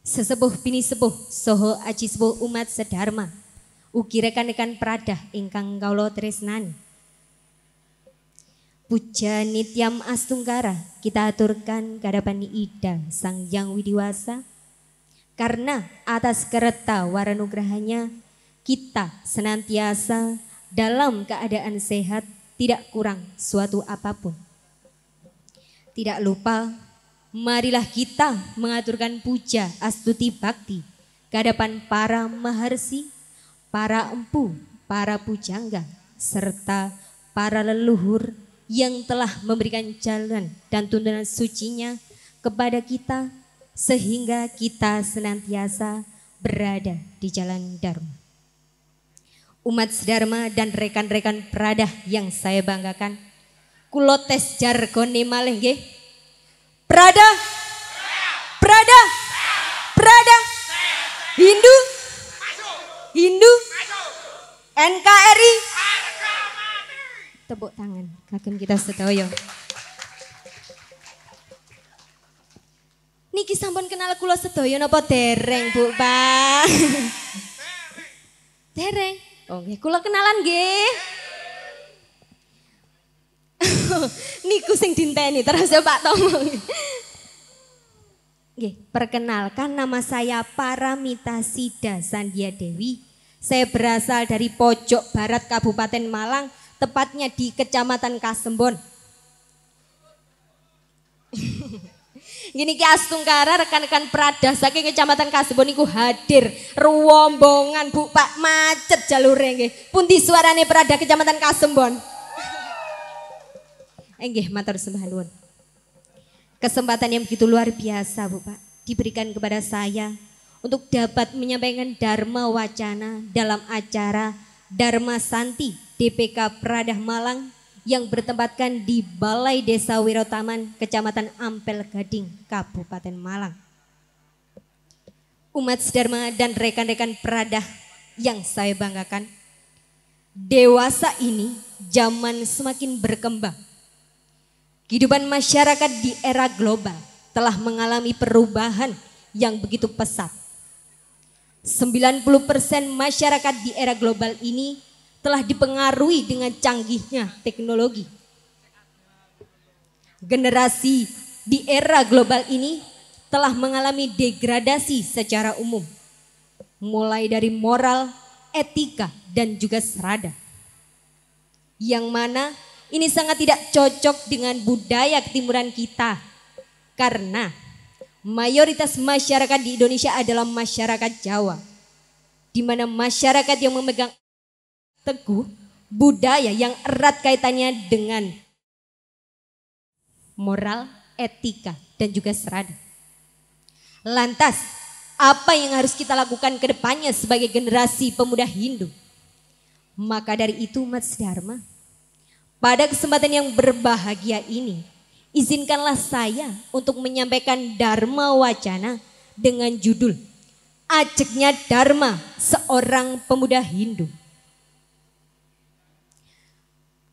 Sesepuh bini sepuh soho aji sepuh umat sedharma. Ugi rekan-rekan pradah engkang kawula tresnani. Puja nityam astungkara kita aturkan kehadapan Ida Sang Yang Widiwasa karena atas kereta waranugrahanya kita senantiasa dalam keadaan sehat tidak kurang suatu apapun. Tidak lupa, marilah kita mengaturkan puja astuti bakti kehadapan para maharsi, para empu, para pujangga, serta para leluhur yang telah memberikan jalan dan tuntunan sucinya kepada kita sehingga kita senantiasa berada di jalan Dharma. Umat Dharma dan rekan-rekan peradah yang saya banggakan, kulotes jargone malih Prada, Prada, Prada, Hindu, Hindu, NKRI. Tepuk tangan kagem kita yo. Niki sampun kenal kula sedaya napa dereng, Bu, Pak? Dereng. Oh, nggih kula kenalan nggih. Niku sing dinteni terus ya Pak Tomo. Nggih, perkenalkan nama saya Paramita Sida Sandia Dewi. Saya berasal dari pojok barat Kabupaten Malang, tepatnya di Kecamatan Kasembon. Gini ki Astungkara rekan-rekan Prada saking Kecamatan Kasebon iku hadir rombongan Bu Pak macet jalur nggih. Pundi suarane Prada Kecamatan Kasembon? Eh, nggih, matur sembah Kesempatan yang begitu luar biasa Bu Pak diberikan kepada saya untuk dapat menyampaikan Dharma Wacana dalam acara Dharma Santi DPK Pradah Malang yang bertempatkan di Balai Desa Wirotaman, Kecamatan Ampel Gading, Kabupaten Malang. Umat Sedharma dan rekan-rekan peradah yang saya banggakan, dewasa ini zaman semakin berkembang. Kehidupan masyarakat di era global telah mengalami perubahan yang begitu pesat. 90% masyarakat di era global ini telah dipengaruhi dengan canggihnya teknologi. Generasi di era global ini telah mengalami degradasi secara umum, mulai dari moral, etika, dan juga serada. Yang mana ini sangat tidak cocok dengan budaya ketimuran kita, karena mayoritas masyarakat di Indonesia adalah masyarakat Jawa, di mana masyarakat yang memegang teguh budaya yang erat kaitannya dengan moral, etika, dan juga serada. Lantas, apa yang harus kita lakukan ke depannya sebagai generasi pemuda Hindu? Maka dari itu, Mas Dharma, pada kesempatan yang berbahagia ini, izinkanlah saya untuk menyampaikan Dharma Wacana dengan judul Aceknya Dharma Seorang Pemuda Hindu.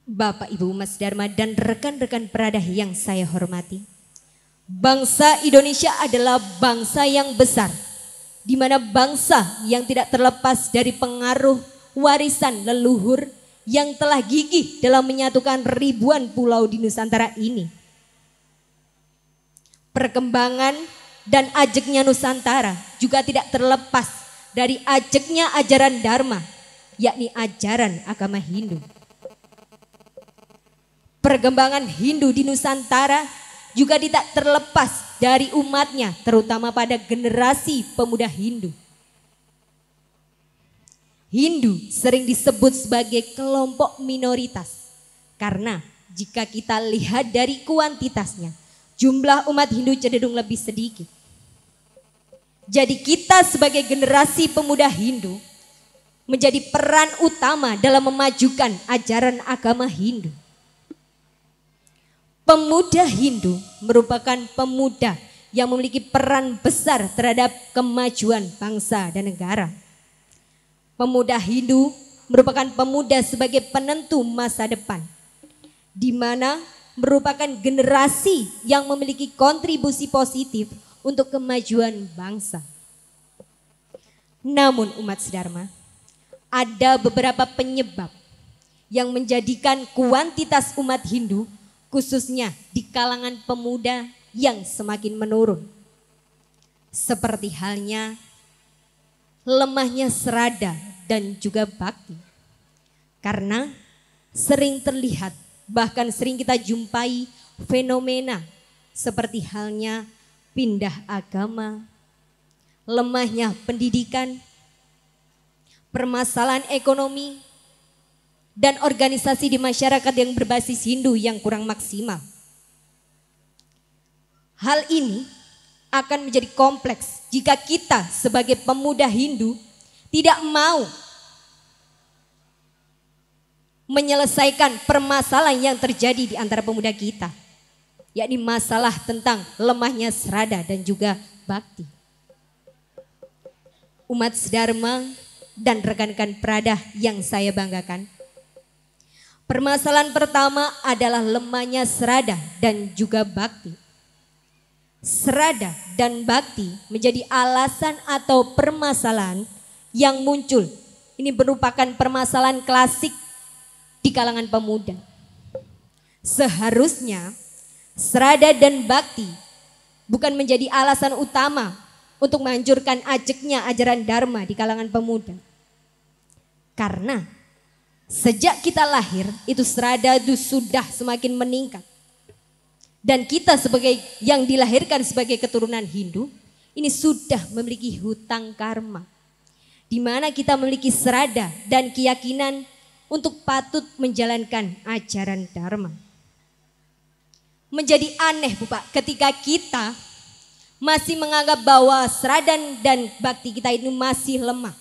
Bapak Ibu Mas Dharma dan rekan-rekan peradah yang saya hormati. Bangsa Indonesia adalah bangsa yang besar. Di mana bangsa yang tidak terlepas dari pengaruh warisan leluhur yang telah gigih dalam menyatukan ribuan pulau di Nusantara ini. Perkembangan dan ajeknya Nusantara juga tidak terlepas dari ajeknya ajaran Dharma, yakni ajaran agama Hindu pergembangan Hindu di Nusantara juga tidak terlepas dari umatnya, terutama pada generasi pemuda Hindu. Hindu sering disebut sebagai kelompok minoritas karena jika kita lihat dari kuantitasnya, jumlah umat Hindu cenderung lebih sedikit. Jadi kita sebagai generasi pemuda Hindu menjadi peran utama dalam memajukan ajaran agama Hindu. Pemuda Hindu merupakan pemuda yang memiliki peran besar terhadap kemajuan bangsa dan negara. Pemuda Hindu merupakan pemuda sebagai penentu masa depan, di mana merupakan generasi yang memiliki kontribusi positif untuk kemajuan bangsa. Namun umat sedharma, ada beberapa penyebab yang menjadikan kuantitas umat Hindu khususnya di kalangan pemuda yang semakin menurun. Seperti halnya lemahnya serada dan juga bakti. Karena sering terlihat bahkan sering kita jumpai fenomena seperti halnya pindah agama, lemahnya pendidikan, permasalahan ekonomi dan organisasi di masyarakat yang berbasis Hindu yang kurang maksimal. Hal ini akan menjadi kompleks jika kita sebagai pemuda Hindu tidak mau menyelesaikan permasalahan yang terjadi di antara pemuda kita, yakni masalah tentang lemahnya serada dan juga bakti. Umat Sedarma dan rekan-rekan Prada yang saya banggakan, Permasalahan pertama adalah lemahnya serada dan juga bakti. Serada dan bakti menjadi alasan atau permasalahan yang muncul. Ini merupakan permasalahan klasik di kalangan pemuda. Seharusnya serada dan bakti bukan menjadi alasan utama untuk menghancurkan ajeknya ajaran Dharma di kalangan pemuda. Karena Sejak kita lahir, itu serada itu sudah semakin meningkat. Dan kita sebagai yang dilahirkan sebagai keturunan Hindu, ini sudah memiliki hutang karma. Di mana kita memiliki serada dan keyakinan untuk patut menjalankan ajaran Dharma. Menjadi aneh Bapak ketika kita masih menganggap bahwa seradan dan bakti kita itu masih lemah.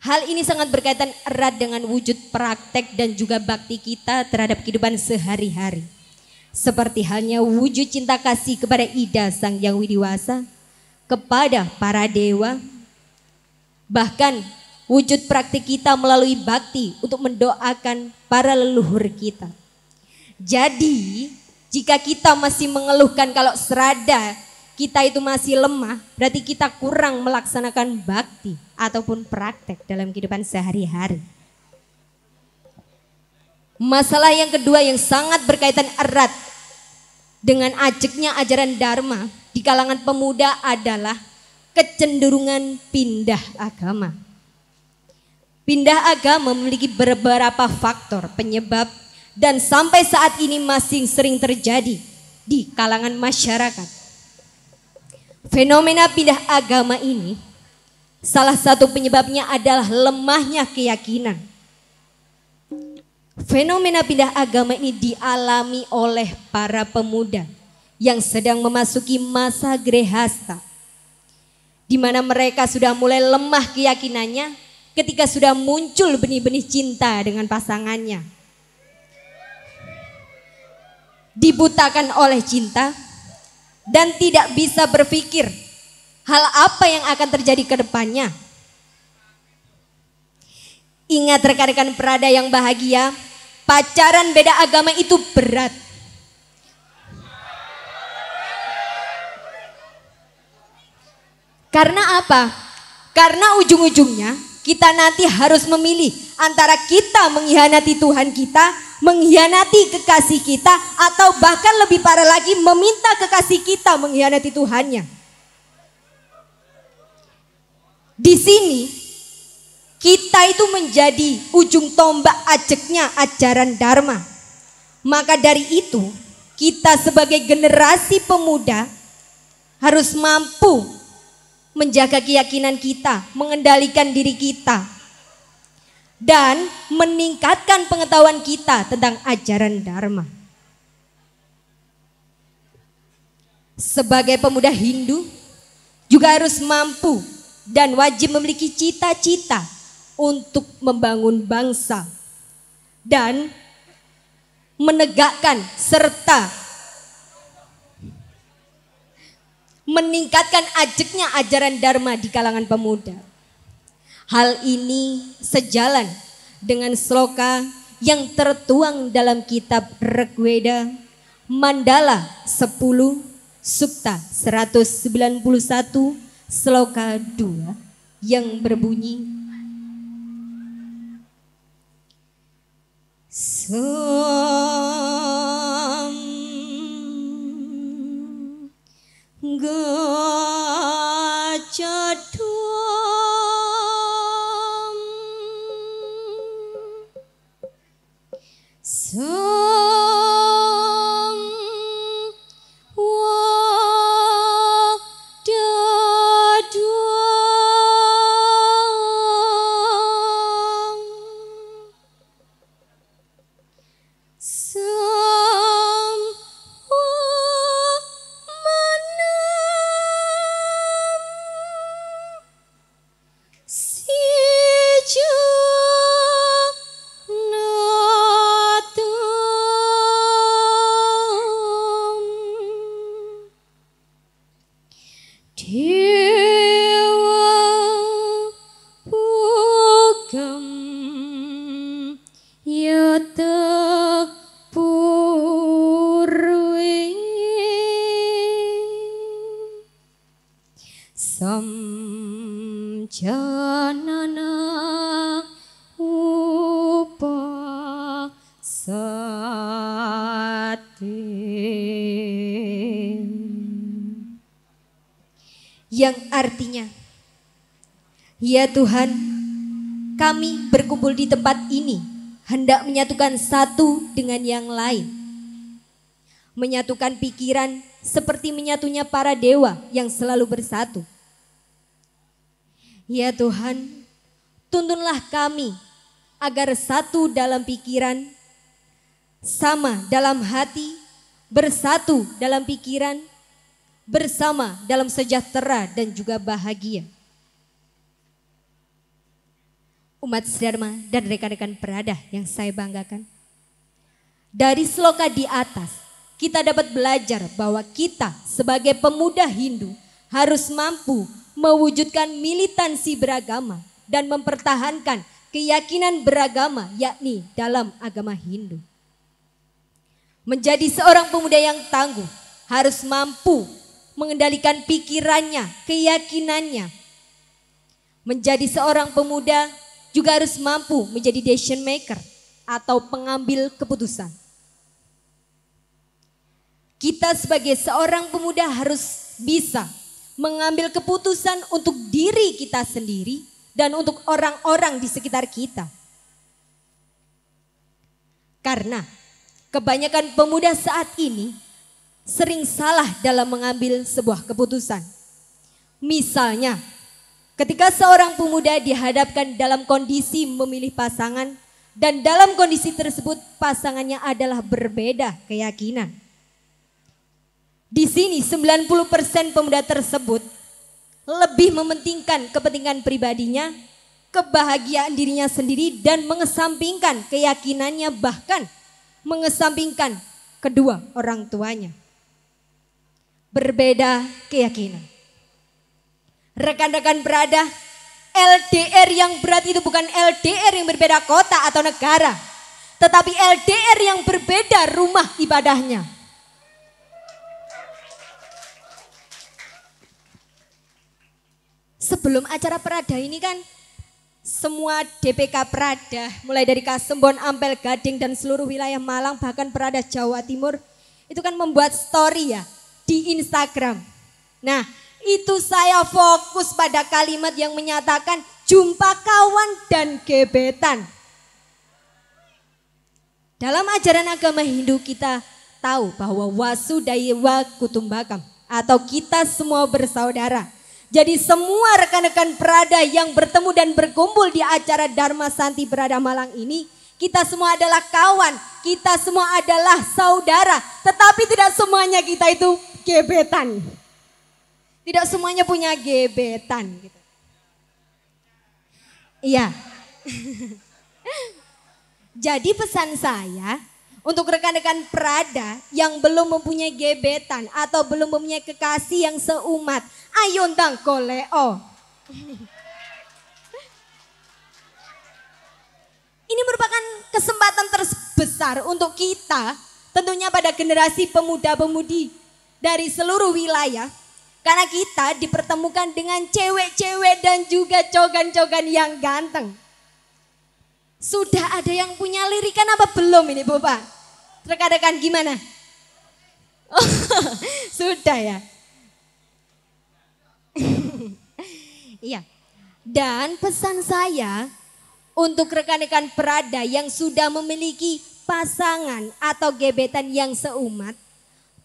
Hal ini sangat berkaitan erat dengan wujud praktek dan juga bakti kita terhadap kehidupan sehari-hari. Seperti halnya wujud cinta kasih kepada Ida Sang Yang Widiwasa, kepada para dewa, bahkan wujud praktik kita melalui bakti untuk mendoakan para leluhur kita. Jadi, jika kita masih mengeluhkan kalau serada kita itu masih lemah, berarti kita kurang melaksanakan bakti ataupun praktek dalam kehidupan sehari-hari. Masalah yang kedua yang sangat berkaitan erat dengan ajeknya ajaran Dharma di kalangan pemuda adalah kecenderungan pindah agama. Pindah agama memiliki beberapa faktor penyebab dan sampai saat ini masih sering terjadi di kalangan masyarakat Fenomena pindah agama ini salah satu penyebabnya adalah lemahnya keyakinan. Fenomena pindah agama ini dialami oleh para pemuda yang sedang memasuki masa grehasta di mana mereka sudah mulai lemah keyakinannya ketika sudah muncul benih-benih cinta dengan pasangannya. Dibutakan oleh cinta, dan tidak bisa berpikir hal apa yang akan terjadi ke depannya. Ingat rekan-rekan perada yang bahagia, pacaran beda agama itu berat. Karena apa? Karena ujung-ujungnya kita nanti harus memilih antara kita mengkhianati Tuhan kita mengkhianati kekasih kita atau bahkan lebih parah lagi meminta kekasih kita mengkhianati Tuhannya. Di sini kita itu menjadi ujung tombak ajeknya ajaran Dharma. Maka dari itu kita sebagai generasi pemuda harus mampu menjaga keyakinan kita, mengendalikan diri kita, dan meningkatkan pengetahuan kita tentang ajaran Dharma. Sebagai pemuda Hindu, juga harus mampu dan wajib memiliki cita-cita untuk membangun bangsa dan menegakkan serta meningkatkan ajeknya ajaran Dharma di kalangan pemuda. Hal ini sejalan dengan sloka yang tertuang dalam kitab Rekweda, Mandala 10, Sukta 191, Sloka 2 yang berbunyi Sam Go So yang artinya Ya Tuhan, kami berkumpul di tempat ini hendak menyatukan satu dengan yang lain. Menyatukan pikiran seperti menyatunya para dewa yang selalu bersatu. Ya Tuhan, tuntunlah kami agar satu dalam pikiran, sama dalam hati, bersatu dalam pikiran, bersama dalam sejahtera dan juga bahagia. Umat Sederma dan rekan-rekan berada yang saya banggakan. Dari seloka di atas, kita dapat belajar bahwa kita sebagai pemuda Hindu harus mampu mewujudkan militansi beragama dan mempertahankan keyakinan beragama yakni dalam agama Hindu. Menjadi seorang pemuda yang tangguh harus mampu mengendalikan pikirannya, keyakinannya. Menjadi seorang pemuda juga harus mampu menjadi decision maker atau pengambil keputusan. Kita sebagai seorang pemuda harus bisa mengambil keputusan untuk diri kita sendiri dan untuk orang-orang di sekitar kita. Karena kebanyakan pemuda saat ini sering salah dalam mengambil sebuah keputusan. Misalnya, ketika seorang pemuda dihadapkan dalam kondisi memilih pasangan dan dalam kondisi tersebut pasangannya adalah berbeda keyakinan. Di sini 90% pemuda tersebut lebih mementingkan kepentingan pribadinya, kebahagiaan dirinya sendiri dan mengesampingkan keyakinannya bahkan mengesampingkan kedua orang tuanya berbeda keyakinan. Rekan-rekan berada, LDR yang berat itu bukan LDR yang berbeda kota atau negara, tetapi LDR yang berbeda rumah ibadahnya. Sebelum acara Prada ini kan semua DPK Prada mulai dari Kasembon, Ampel, Gading dan seluruh wilayah Malang bahkan Prada Jawa Timur itu kan membuat story ya di Instagram. Nah, itu saya fokus pada kalimat yang menyatakan jumpa kawan dan gebetan. Dalam ajaran agama Hindu kita tahu bahwa wasudayewa kutumbakam atau kita semua bersaudara. Jadi semua rekan-rekan berada yang bertemu dan berkumpul di acara Dharma Santi Berada Malang ini, kita semua adalah kawan, kita semua adalah saudara, tetapi tidak semuanya kita itu gebetan. Tidak semuanya punya gebetan gitu. Iya. Jadi pesan saya untuk rekan-rekan Prada yang belum mempunyai gebetan atau belum mempunyai kekasih yang seumat, ayo ndang koleo. Ini merupakan kesempatan terbesar untuk kita, tentunya pada generasi pemuda-pemudi dari seluruh wilayah karena kita dipertemukan dengan cewek-cewek dan juga cogan-cogan yang ganteng. Sudah ada yang punya lirikan apa belum ini Bapak? Rekan-rekan gimana? Oh, sudah ya. iya. Dan pesan saya untuk rekan-rekan berada yang sudah memiliki pasangan atau gebetan yang seumat,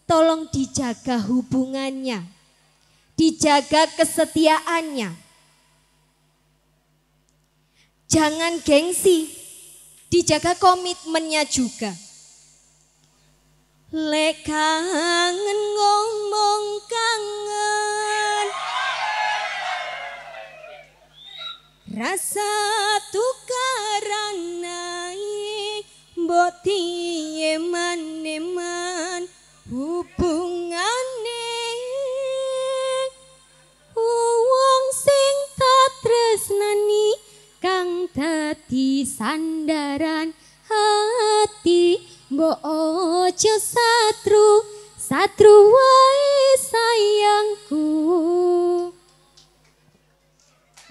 tolong dijaga hubungannya, dijaga kesetiaannya. Jangan gengsi, dijaga komitmennya juga. Lekangan kangen ngomong kangen Rasa tukaran naik Botiye hubungane wong sing tresnani kang dadi sandaran hati mbok ojo satru satru wae sayangku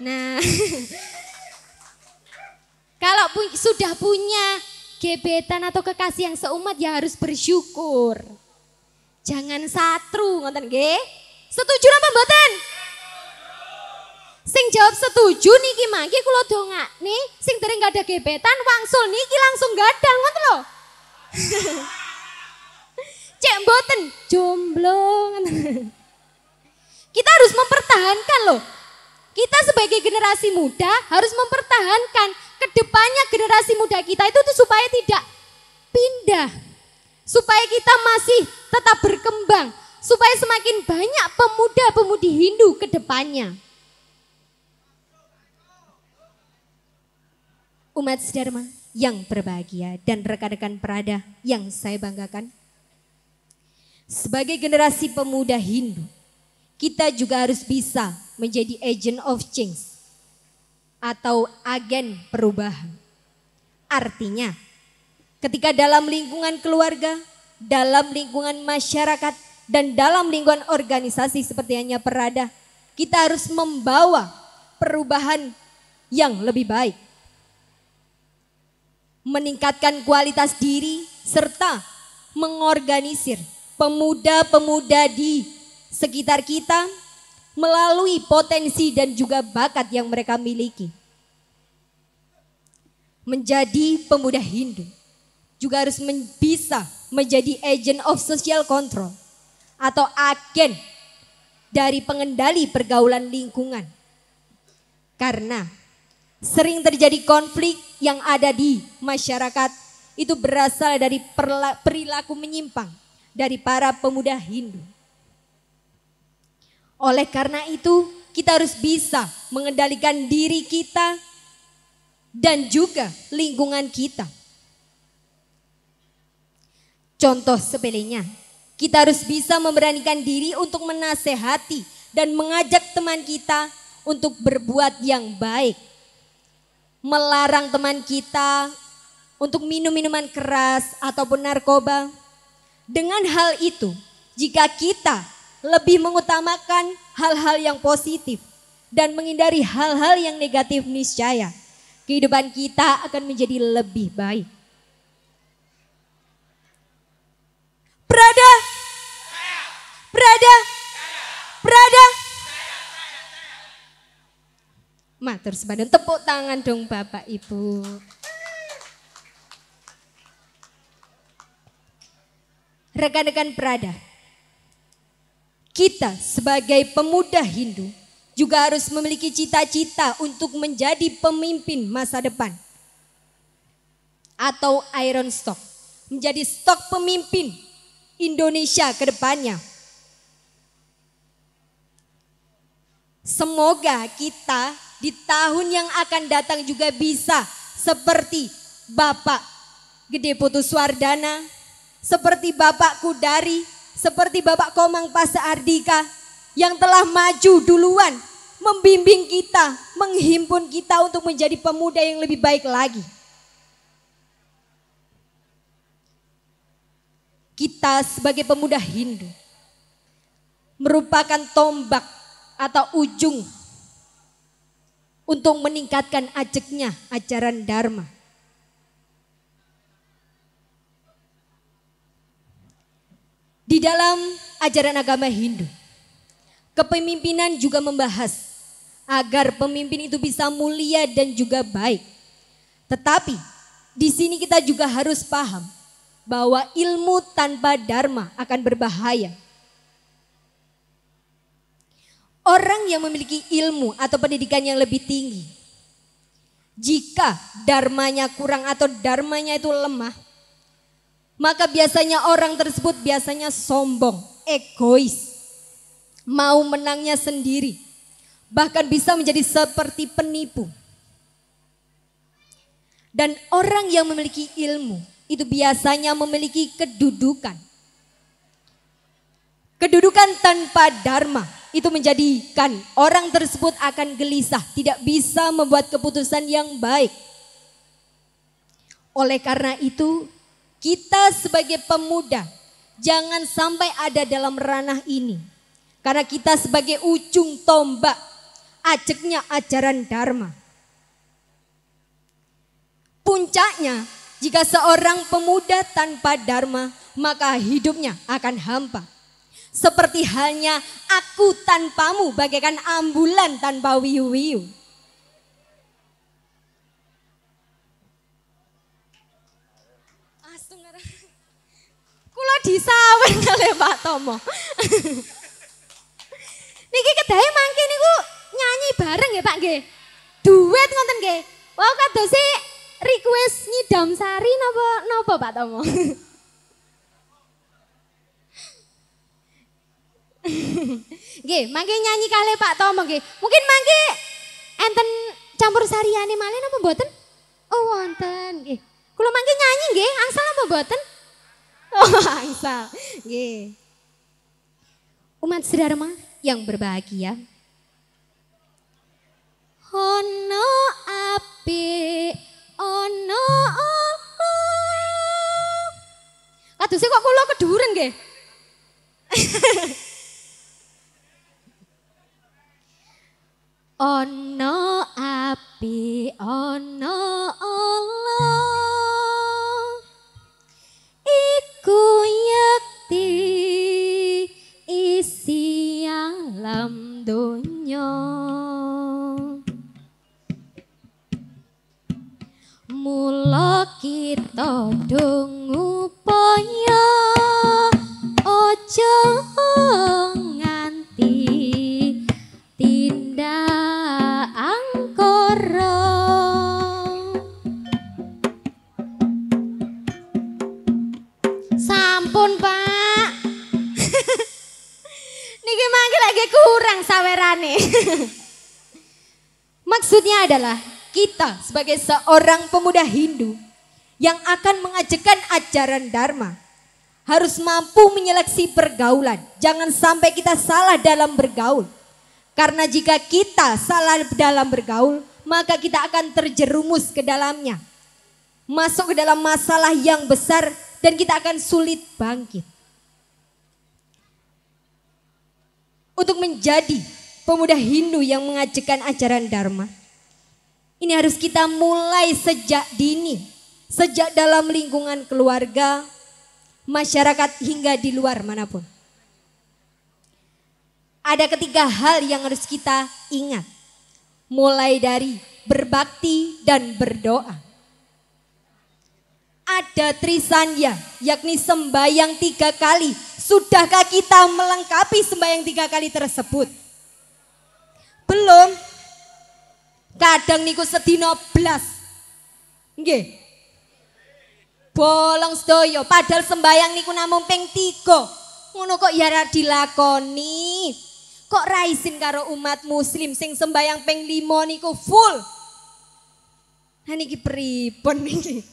nah kalau pu sudah punya gebetan atau kekasih yang seumat ya harus bersyukur Jangan satru ngoten nggih. Setuju apa mboten? Sing jawab setuju niki mangke kula nih, sing dereng gak ada gebetan wangsul niki langsung gadal ngoten lho. Cek mboten jomblo ngoten. Kita harus mempertahankan loh. Kita sebagai generasi muda harus mempertahankan kedepannya generasi muda kita itu tuh supaya tidak pindah supaya kita masih tetap berkembang, supaya semakin banyak pemuda-pemudi Hindu ke depannya. Umat Dharma yang berbahagia dan rekan-rekan perada yang saya banggakan. Sebagai generasi pemuda Hindu, kita juga harus bisa menjadi agent of change atau agen perubahan. Artinya, Ketika dalam lingkungan keluarga, dalam lingkungan masyarakat, dan dalam lingkungan organisasi seperti hanya perada, kita harus membawa perubahan yang lebih baik. Meningkatkan kualitas diri serta mengorganisir pemuda-pemuda di sekitar kita melalui potensi dan juga bakat yang mereka miliki. Menjadi pemuda Hindu juga harus men bisa menjadi agent of social control atau agen dari pengendali pergaulan lingkungan. Karena sering terjadi konflik yang ada di masyarakat itu berasal dari perilaku menyimpang dari para pemuda Hindu. Oleh karena itu, kita harus bisa mengendalikan diri kita dan juga lingkungan kita. Contoh sepelenya, kita harus bisa memberanikan diri untuk menasehati dan mengajak teman kita untuk berbuat yang baik. Melarang teman kita untuk minum minuman keras ataupun narkoba. Dengan hal itu, jika kita lebih mengutamakan hal-hal yang positif dan menghindari hal-hal yang negatif niscaya, kehidupan kita akan menjadi lebih baik. Berada. Berada. Berada. Matur sepadan tepuk tangan dong Bapak Ibu. Rekan-rekan berada. Kita sebagai pemuda Hindu juga harus memiliki cita-cita untuk menjadi pemimpin masa depan. Atau iron stock. Menjadi stok pemimpin Indonesia ke depannya. Semoga kita di tahun yang akan datang juga bisa seperti Bapak Gede Putu Suardana, seperti Bapak Kudari, seperti Bapak Komang Pasa Ardika yang telah maju duluan membimbing kita, menghimpun kita untuk menjadi pemuda yang lebih baik lagi. kita sebagai pemuda Hindu merupakan tombak atau ujung untuk meningkatkan ajeknya ajaran Dharma. Di dalam ajaran agama Hindu, kepemimpinan juga membahas agar pemimpin itu bisa mulia dan juga baik. Tetapi di sini kita juga harus paham bahwa ilmu tanpa dharma akan berbahaya. Orang yang memiliki ilmu atau pendidikan yang lebih tinggi, jika dharmanya kurang atau dharmanya itu lemah, maka biasanya orang tersebut biasanya sombong, egois, mau menangnya sendiri, bahkan bisa menjadi seperti penipu. Dan orang yang memiliki ilmu itu biasanya memiliki kedudukan. Kedudukan tanpa dharma itu menjadikan orang tersebut akan gelisah, tidak bisa membuat keputusan yang baik. Oleh karena itu, kita sebagai pemuda jangan sampai ada dalam ranah ini. Karena kita sebagai ujung tombak aceknya ajaran dharma. Puncaknya jika seorang pemuda tanpa dharma, maka hidupnya akan hampa. Seperti halnya aku tanpamu bagaikan ambulan tanpa wiu-wiu. Kulo disawen oleh Pak Tomo. Niki kedai mangke niku nyanyi bareng ya Pak nggih. Duet ngoten nggih. Wow, wow, kadose request nyidam sari nopo nopo Pak Tomo? Gih, mangke nyanyi kali Pak Tomo gih. Mungkin mangke enten campur sariane malih apa buatan? Oh wonten gih. kalau mangke nyanyi gih, angsal apa buatan? Oh angsal. gih. Umat sedharma yang berbahagia. Hono api. Ono sih kok kula keduren nggih. Ono api ono Allah Iku yakti isi alam dunya Mula kita dong upaya ojo nganti tindak angkoro Sampun, Pak. Niki gimana lagi kurang sawerane. Maksudnya adalah kita sebagai seorang pemuda Hindu yang akan mengajarkan ajaran Dharma harus mampu menyeleksi pergaulan. Jangan sampai kita salah dalam bergaul. Karena jika kita salah dalam bergaul, maka kita akan terjerumus ke dalamnya. Masuk ke dalam masalah yang besar dan kita akan sulit bangkit. Untuk menjadi pemuda Hindu yang mengajarkan ajaran Dharma, ini harus kita mulai sejak dini, sejak dalam lingkungan keluarga, masyarakat hingga di luar manapun. Ada ketiga hal yang harus kita ingat. Mulai dari berbakti dan berdoa. Ada trisanya, yakni sembahyang tiga kali. Sudahkah kita melengkapi sembahyang tiga kali tersebut? Belum, Kadang niku sedina blas. Nggih. Bolong sedoyo. padahal sembayang niku namung ping 3. Ngono kok ya dilakoni. Kok raisin karo umat muslim sing sembayang ping 5 niku full. Nah, niki pripun niki?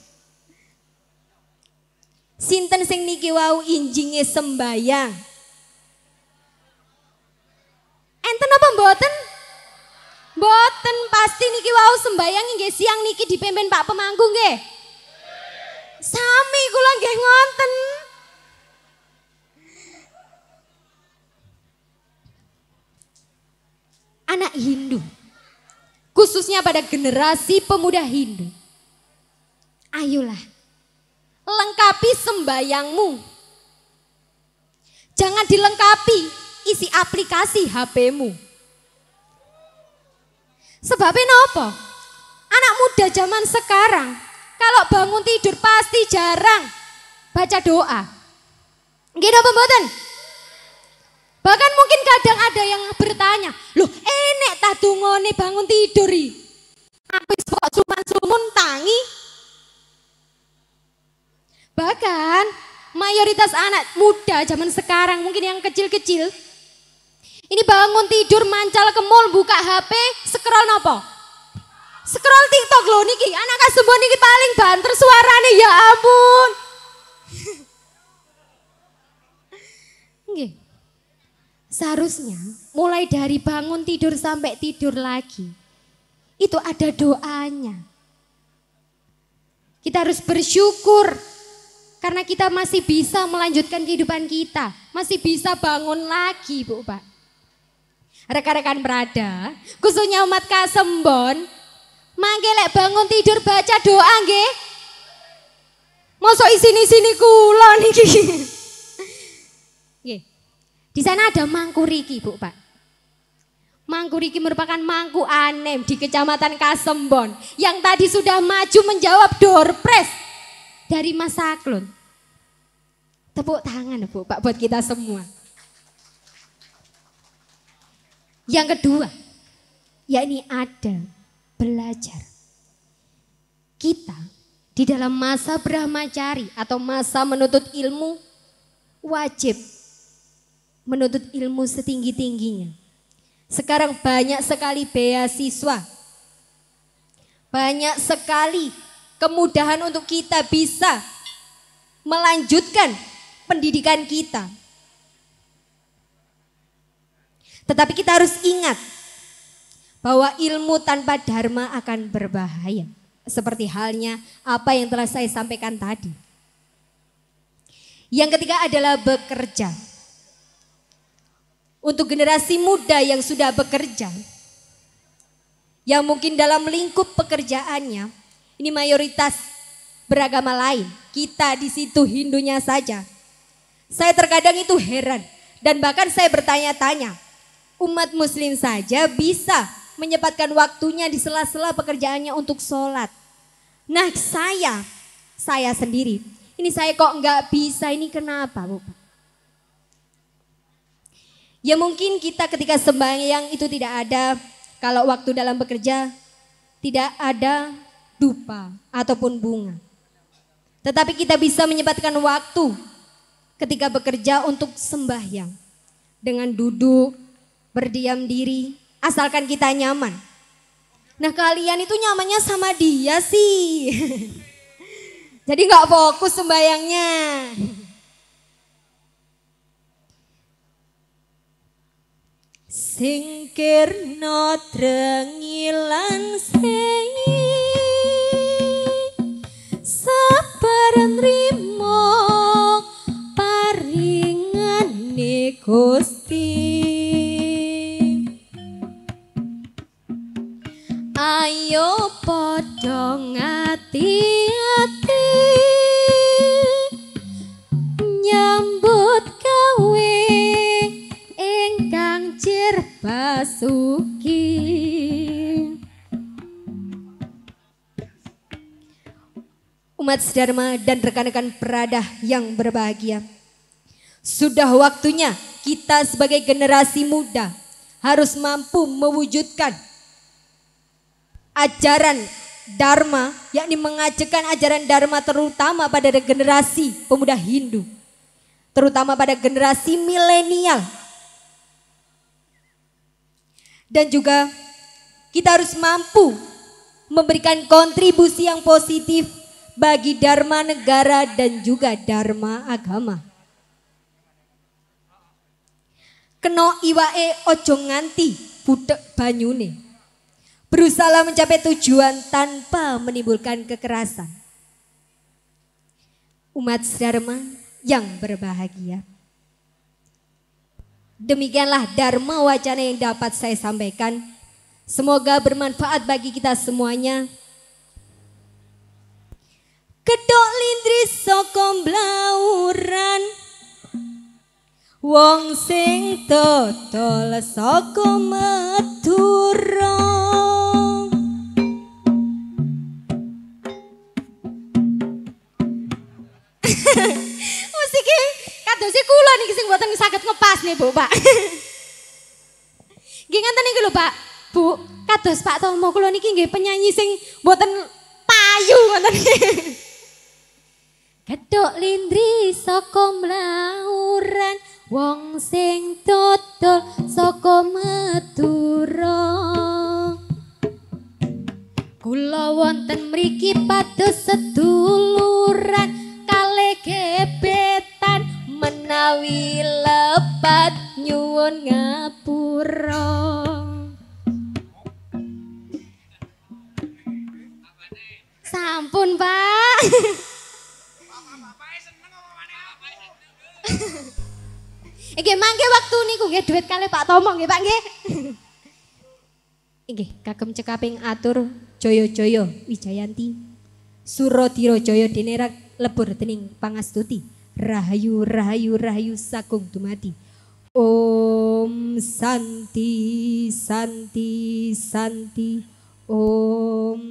Sinten sing niki wau injinge sembayang? Enten apa mboten? Boten pasti niki wau sembayang nggih siang niki dipimpin Pak pemanggung, nggih. Sami kula nggih ngonten. Anak Hindu. Khususnya pada generasi pemuda Hindu. Ayolah. Lengkapi sembayangmu. Jangan dilengkapi isi aplikasi HP-mu ini apa? Anak muda zaman sekarang kalau bangun tidur pasti jarang baca doa. Gini apa mboten? Bahkan mungkin kadang ada yang bertanya, loh enek tak tungone bangun tidur i. kok suman-sumun tangi. Bahkan mayoritas anak muda zaman sekarang mungkin yang kecil-kecil ini bangun tidur mancal ke mall buka HP, scroll nopo? Scroll TikTok lo niki. Anak semua niki paling banter suaranya, ya ampun. Seharusnya mulai dari bangun tidur sampai tidur lagi itu ada doanya. Kita harus bersyukur karena kita masih bisa melanjutkan kehidupan kita, masih bisa bangun lagi, Bu Pak rekan-rekan berada, khususnya umat Kasembon, mangke lek bangun tidur baca doa nggih. Mosok isini-sini kula niki. Nggih. Di sana ada mangku riki, Bu, Pak. Mangku Riki merupakan mangku anem di Kecamatan Kasembon yang tadi sudah maju menjawab doorpress dari Mas Saklun. Tepuk tangan Bu Pak buat kita semua. Yang kedua, yakni ada belajar. Kita di dalam masa brahmacari atau masa menuntut ilmu wajib menuntut ilmu setinggi-tingginya. Sekarang banyak sekali beasiswa. Banyak sekali kemudahan untuk kita bisa melanjutkan pendidikan kita. Tetapi kita harus ingat bahwa ilmu tanpa dharma akan berbahaya. Seperti halnya apa yang telah saya sampaikan tadi. Yang ketiga adalah bekerja. Untuk generasi muda yang sudah bekerja, yang mungkin dalam lingkup pekerjaannya, ini mayoritas beragama lain. Kita di situ Hindunya saja. Saya terkadang itu heran dan bahkan saya bertanya-tanya, umat muslim saja bisa menyempatkan waktunya di sela-sela pekerjaannya untuk sholat. Nah saya, saya sendiri, ini saya kok nggak bisa, ini kenapa bu? Ya mungkin kita ketika sembahyang itu tidak ada, kalau waktu dalam bekerja tidak ada dupa ataupun bunga. Tetapi kita bisa menyempatkan waktu ketika bekerja untuk sembahyang. Dengan duduk, berdiam diri, asalkan kita nyaman. Nah kalian itu nyamannya sama dia sih. Jadi gak fokus sembayangnya. not rengilan sengi Sabar nrimo paringan Gusti Ayo podong ngati hati nyambut engkang ingkang basuki. umat sedharma dan rekan-rekan peradah yang berbahagia sudah waktunya kita sebagai generasi muda harus mampu mewujudkan ajaran Dharma, yakni mengajarkan ajaran Dharma terutama pada generasi pemuda Hindu, terutama pada generasi milenial. Dan juga kita harus mampu memberikan kontribusi yang positif bagi Dharma negara dan juga Dharma agama. Keno iwae ojo nganti budek banyune. Berusaha mencapai tujuan tanpa menimbulkan kekerasan. Umat Dharma yang berbahagia. Demikianlah Dharma wacana yang dapat saya sampaikan. Semoga bermanfaat bagi kita semuanya. Kedok lindri sokom blauran. Wong sing dodol saka Madura Musike si kulo nih sing buatan sakit ngepas nih Bu Pak Gingan tani niki Pak Bu kados Pak Tomo kulo nih nggih penyanyi sing buatan payu ngoten Gedok lindri saka mlauran wong sing dodol saka Madura Kula wonten mriki pados seduluran kale gebetan menawi lepat nyuwun ngapura Sampun Pak Bapak-bapak seneng apa meneh apa seneng Nggih mangke waktu niku nggih duit kali Pak Tomo nggih Pak nggih. Nggih kagem cekaping atur Joyo-joyo Wijayanti Joyo dene lebur tening pangastuti Rahayu rahayu rahayu sakung Tumati, Om Santi Santi Santi Om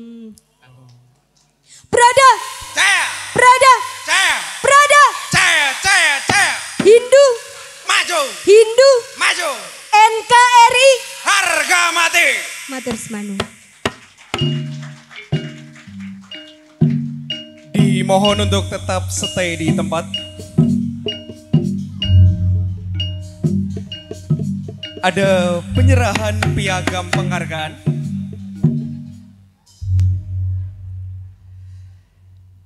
Prada. Prada. Prada. Hindu maju Hindu maju NKRI harga mati Matur Semanu dimohon untuk tetap stay di tempat ada penyerahan piagam penghargaan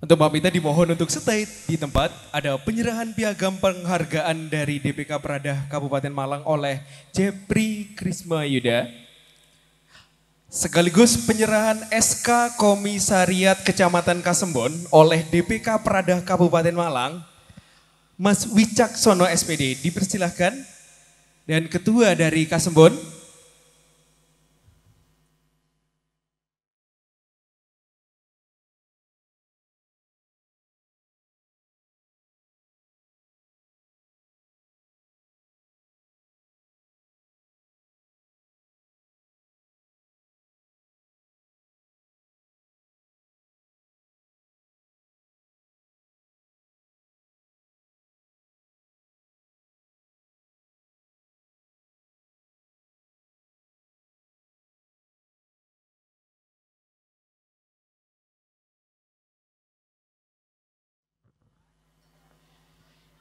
Untuk Mbak Mita dimohon untuk stay di tempat. Ada penyerahan piagam penghargaan dari DPK Prada Kabupaten Malang oleh Jepri Krisma Yuda. Sekaligus penyerahan SK Komisariat Kecamatan Kasembon oleh DPK Prada Kabupaten Malang. Mas Wicaksono SPD dipersilahkan. Dan Ketua dari Kasembon,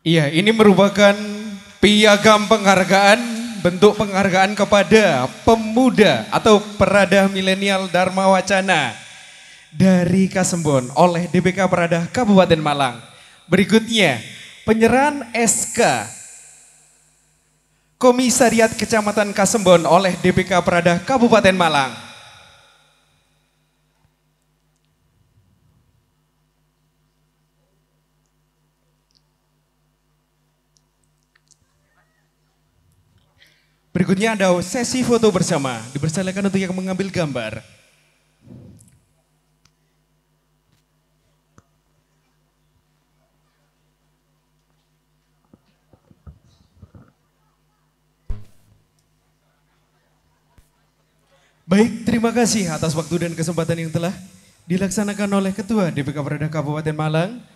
Iya, ini merupakan piagam penghargaan, bentuk penghargaan kepada pemuda atau peradah milenial Dharma Wacana dari Kasembon oleh DBK Peradah Kabupaten Malang. Berikutnya, penyerahan SK Komisariat Kecamatan Kasembon oleh DBK Peradah Kabupaten Malang. Berikutnya ada sesi foto bersama. Dipersilakan untuk yang mengambil gambar. Baik, terima kasih atas waktu dan kesempatan yang telah dilaksanakan oleh Ketua DPK Perda Kabupaten Malang.